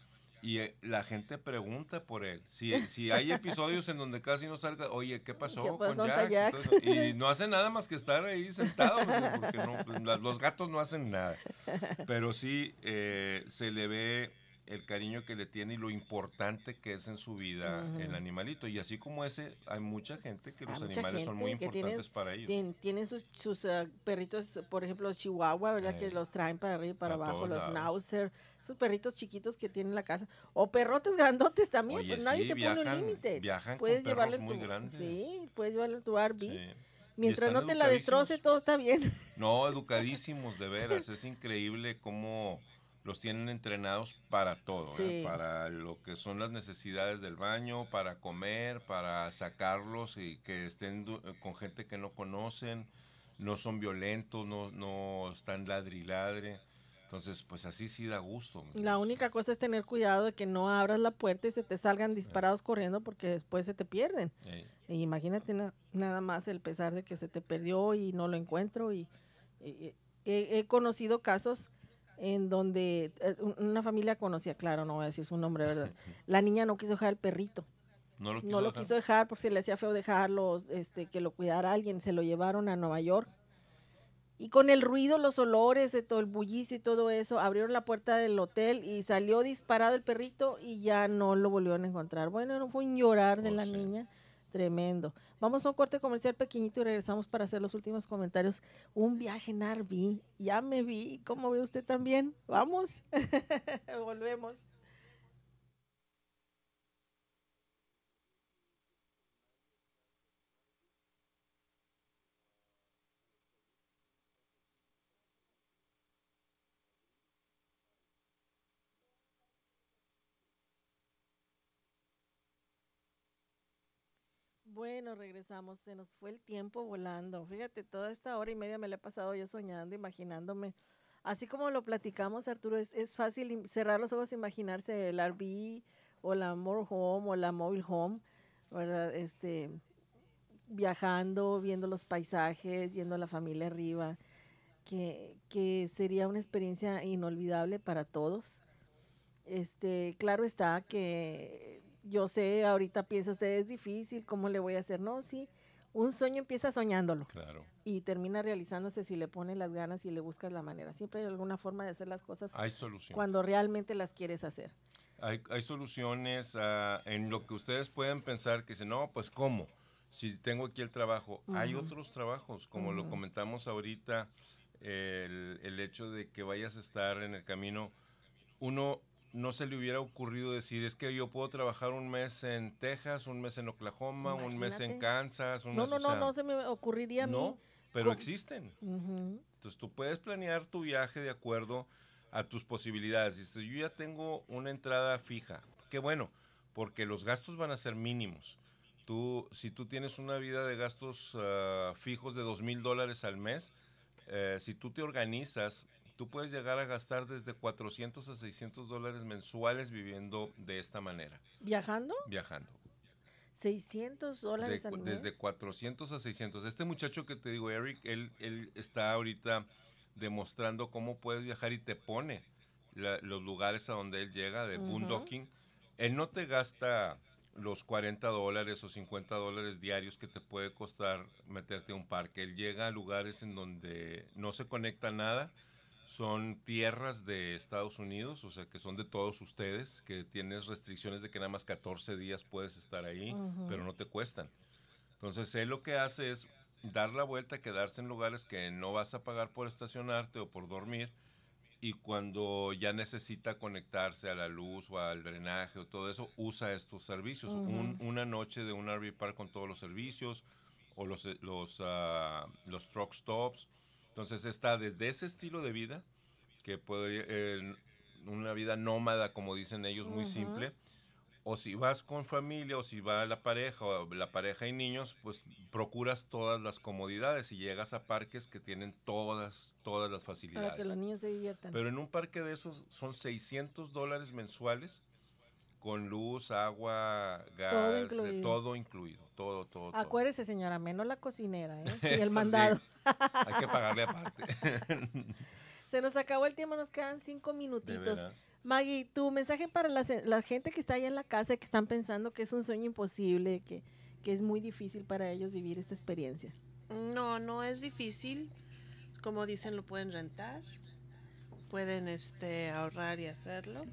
Y eh, la gente pregunta por él. Si, eh, si hay episodios en donde casi no salga, oye, ¿qué pasó, con Jax? y no hace nada más que estar ahí sentado, porque pues, los gatos no hacen nada. Pero sí, eh, se le ve el cariño que le tiene y lo importante que es en su vida el animalito. Y así como ese, hay mucha gente que los animales son muy importantes para ellos. Tienen, sus, ah, perritos, por ejemplo, Chihuahua, ¿verdad? que los traen para arriba y para abajo, los Nauser, esos perritos chiquitos que tienen la casa. O perrotes grandotes también, pues nadie te pone un límite. Viajan puedes muy grandes. Sí, puedes llevarle tu Barbie. Mientras no te la destroce, todo está bien. No, educadísimos, de veras. es increíble cómo los tienen entrenados para todo, ¿eh? para lo que son las necesidades del baño, para comer, para sacarlos y que estén con gente que no conocen, no son violentos, no, no están ladriladre. Entonces, pues así sí da gusto. La única cosa es tener cuidado de que no abras la puerta y se te salgan eh. disparados corriendo porque después se te pierden. Eh. E imagínate nada más el pesar de que se te perdió y no lo encuentro. Y, he conocido casos en donde eh, una familia conocía, claro, no voy a decir su nombre, ¿verdad? La niña no quiso dejar el perrito. No lo quiso, dejar. porque se le hacía feo dejarlo, este, que lo cuidara alguien. Se lo llevaron a Nueva York. Y con el ruido, los olores, eh, todo el bullicio y todo eso, abrieron la puerta del hotel y salió disparado el perrito y ya no lo volvieron a encontrar. Bueno, no fue un llorar de oh, la niña. Tremendo. Vamos a un corte comercial pequeñito y regresamos para hacer los últimos comentarios. Un viaje en Ya me vi. ¿Cómo ve usted también? Vamos. Volvemos. Bueno, regresamos, se nos fue el tiempo volando. Fíjate, toda esta hora y media me la he pasado yo soñando, imaginándome. Así como lo platicamos, Arturo, es, fácil cerrar los ojos, e imaginarse el RV o la More Home o la Mobile Home, ¿verdad? Este, viajando, viendo los paisajes, yendo a la familia arriba, que, que sería una experiencia inolvidable para todos. Este, claro está que yo sé, ahorita piensa usted es difícil, ¿cómo le voy a hacer? No, sí, un sueño empieza soñándolo. Claro. Y termina realizándose si le pones las ganas y le buscas la manera. Siempre hay alguna forma de hacer las cosas. Hay Cuando realmente las quieres hacer. Hay, hay soluciones ah, en lo que ustedes pueden pensar que dice no, pues ¿cómo? Si tengo aquí el trabajo. Hay otros trabajos, como lo comentamos ahorita, el, el hecho de que vayas a estar en el camino. Uno no se le hubiera ocurrido decir, es que yo puedo trabajar un mes en Texas, un mes en Oklahoma, un mes en Kansas. Un no, no, no, no se me ocurriría a mí. No, pero existen. Entonces tú puedes planear tu viaje de acuerdo a tus posibilidades. Dices, yo ya tengo una entrada fija. Qué bueno, porque los gastos van a ser mínimos. Tú, si tú tienes una vida de gastos ah, fijos de dos mil dólares al mes, eh, si tú te organizas Tú puedes llegar a gastar desde 400 a 600 dólares mensuales viviendo de esta manera. ¿Viajando? Viajando. 600 dólares al Desde 400 a 600. Este muchacho que te digo, Eric, él, él está ahorita demostrando cómo puedes viajar y te pone los lugares a donde él llega de boondocking. Él no te gasta los 40 dólares o 50 dólares diarios que te puede costar meterte a un parque. Él llega a lugares en donde no se conecta nada son tierras de Estados Unidos, o sea que son de todos ustedes, que tienes restricciones de que nada más 14 días puedes estar ahí, pero no te cuestan. Entonces él lo que hace es dar la vuelta, quedarse en lugares que no vas a pagar por estacionarte o por dormir, y cuando ya necesita conectarse a la luz o al drenaje o todo eso, usa estos servicios. una noche de un RV park con todos los servicios, o los, los, ah, los truck stops, entonces está desde ese estilo de vida, que puede eh, una vida nómada, como dicen ellos, muy simple. O si vas con familia, o si va la pareja, o la pareja y niños, pues procuras todas las comodidades y llegas a parques que tienen todas, todas las facilidades. Para que los niños se diviertan. Pero en un parque de esos son 600 dólares mensuales con luz, agua, gas, eh, todo incluido. Todo, todo. Acuérdese, señora, menos la cocinera ¿eh? y el mandado. Hay que pagarle aparte. Se nos acabó el tiempo, nos quedan cinco minutitos. Maggie, tu mensaje para la, gente que está ahí en la casa, y que están pensando que es un sueño imposible, que, que es muy difícil para ellos vivir esta experiencia. No, no es difícil. Como dicen, lo pueden rentar, pueden este, ahorrar y hacerlo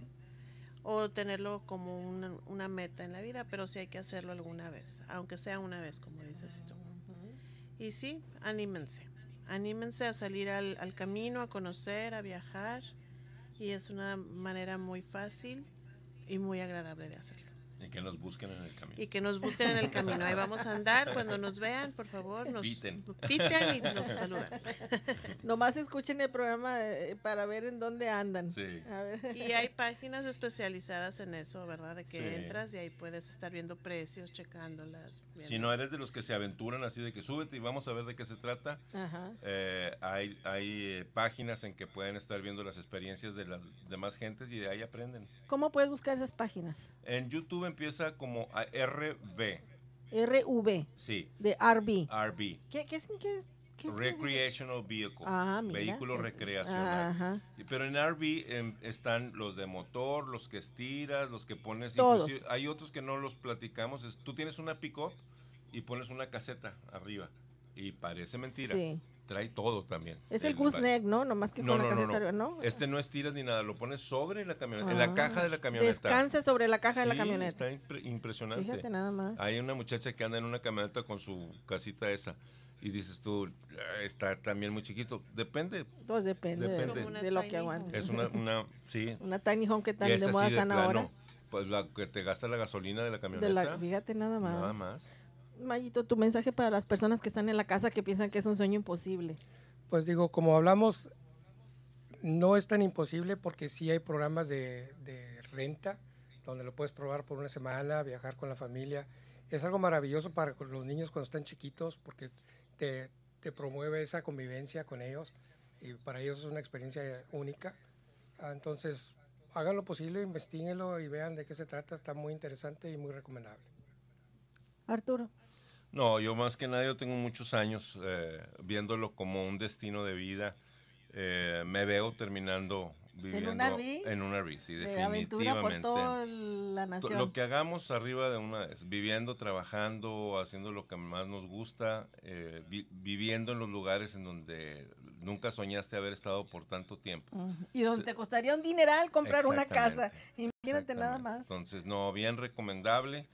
o tenerlo como una, una, meta en la vida, pero sí hay que hacerlo alguna vez, aunque sea una vez, como dices tú. Y sí, anímense, anímense a salir al camino, a conocer, a viajar, y es una manera muy fácil y muy agradable de hacerlo. Y que nos busquen en el camino. Y que nos busquen en el camino. Ahí vamos a andar. Cuando nos vean, por favor, nos piten, piten y nos saludan. Nomás escuchen el programa eh, para ver en dónde andan. Sí. Y hay páginas especializadas en eso, ¿verdad? De que entras y ahí puedes estar viendo precios, checándolas. Si no eres de los que se aventuran así de que súbete y vamos a ver de qué se trata, Ajá. Eh, hay, hay eh, páginas en que pueden estar viendo las experiencias de las demás gentes y de ahí aprenden. ¿Cómo puedes buscar esas páginas? En YouTube empieza como a RV. RV. Sí. De RV. RV. ¿Qué, qué, es, qué es? Recreational Vehicle, ah, vehículo recreacional. Pero en RV em, están los de motor, los que estiras, los que pones. Todos. Hay otros que no los platicamos. Es, tú tienes una pick y pones una caseta arriba. Y parece mentira. Sí trae todo también. Es el, Goose gooseneck, ¿no? Nomás que no, con no, la no, Este no estiras ni nada, lo pones sobre la camioneta, en la ah. caja de la camioneta. Descansa sobre la caja de la camioneta. Está impresionante. Fíjate nada más. Hay una muchacha que anda en una camioneta con su casita esa. Y dices tú, ah, está también muy chiquito. Depende. Pues depende, De, lo que aguantes. Es una, una, sí. una tiny home que tan de moda ahora. Pues la que te gasta la gasolina de la camioneta. fíjate nada más. Nada más. Mayito, tu mensaje para las personas que están en la casa que piensan que es un sueño imposible. Pues digo, como hablamos, no es tan imposible porque sí hay programas de, renta donde lo puedes probar por una semana, viajar con la familia. Es algo maravilloso para los niños cuando están chiquitos porque te, te promueve esa convivencia con ellos y para ellos es una experiencia única. Ah, entonces, hagan lo posible, investiguenlo y vean de qué se trata. Está muy interesante y muy recomendable. Arturo. No, yo más que nadie yo tengo muchos años eh, viéndolo como un destino de vida. Eh, me veo terminando viviendo en una RV, Aventura por toda la nación. Lo que hagamos arriba de una vez, viviendo, trabajando, haciendo lo que más nos gusta, eh, viviendo en los lugares en donde nunca soñaste haber estado por tanto tiempo. Y donde te costaría un dineral comprar una casa. Imagínate nada más. Entonces, no, bien recomendable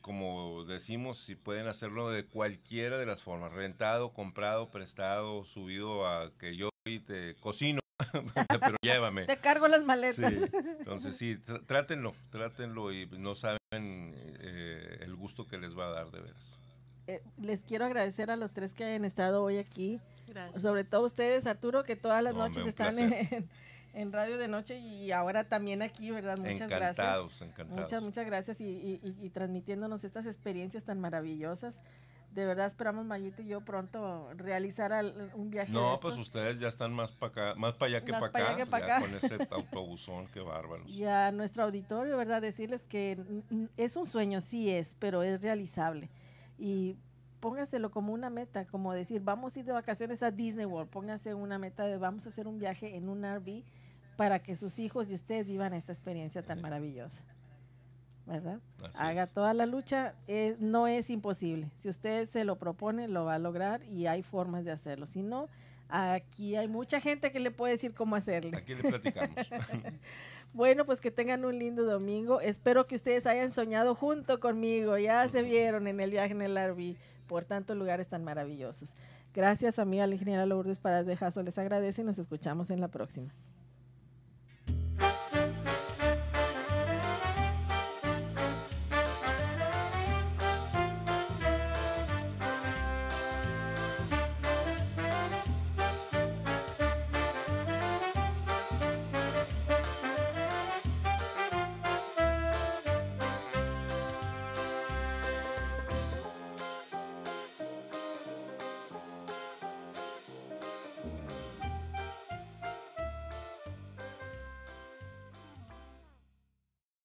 como decimos, si pueden hacerlo de cualquiera de las formas, rentado, comprado, prestado, subido a que yo te cocino, pero llévame. Te cargo las maletas. Entonces sí, trátenlo, trátenlo y no saben eh, el gusto que les va a dar de veras. Eh, les quiero agradecer a los tres que han estado hoy aquí. Sobre todo ustedes, Arturo, que todas las noches están en, en Radio de Noche y ahora también aquí, ¿verdad? Muchas encantados, gracias. Encantados, Muchas, muchas gracias y, transmitiéndonos estas experiencias tan maravillosas. De verdad esperamos Mayito y yo pronto realizar un viaje. No, pues ustedes ya están más para acá, más para allá que para acá, con ese autobusón, qué bárbaros. Y a nuestro auditorio, ¿verdad? Decirles que es un sueño, sí es, pero es realizable. Y póngaselo como una meta, como decir, vamos a ir de vacaciones a Disney World, póngase una meta de vamos a hacer un viaje en un RV para que sus hijos y ustedes vivan esta experiencia tan maravillosa. ¿Verdad? Haga toda la lucha, eh, no es imposible. Si usted se lo propone, lo va a lograr y hay formas de hacerlo. Si no, aquí hay mucha gente que le puede decir cómo hacerlo. Aquí le platicamos. Bueno, pues que tengan un lindo domingo. Espero que ustedes hayan soñado junto conmigo. Ya se vieron en el viaje en el RV por tantos lugares tan maravillosos. Gracias a mí, la ingeniera Lourdes Parás de Jasso, les agradece y nos escuchamos en la próxima.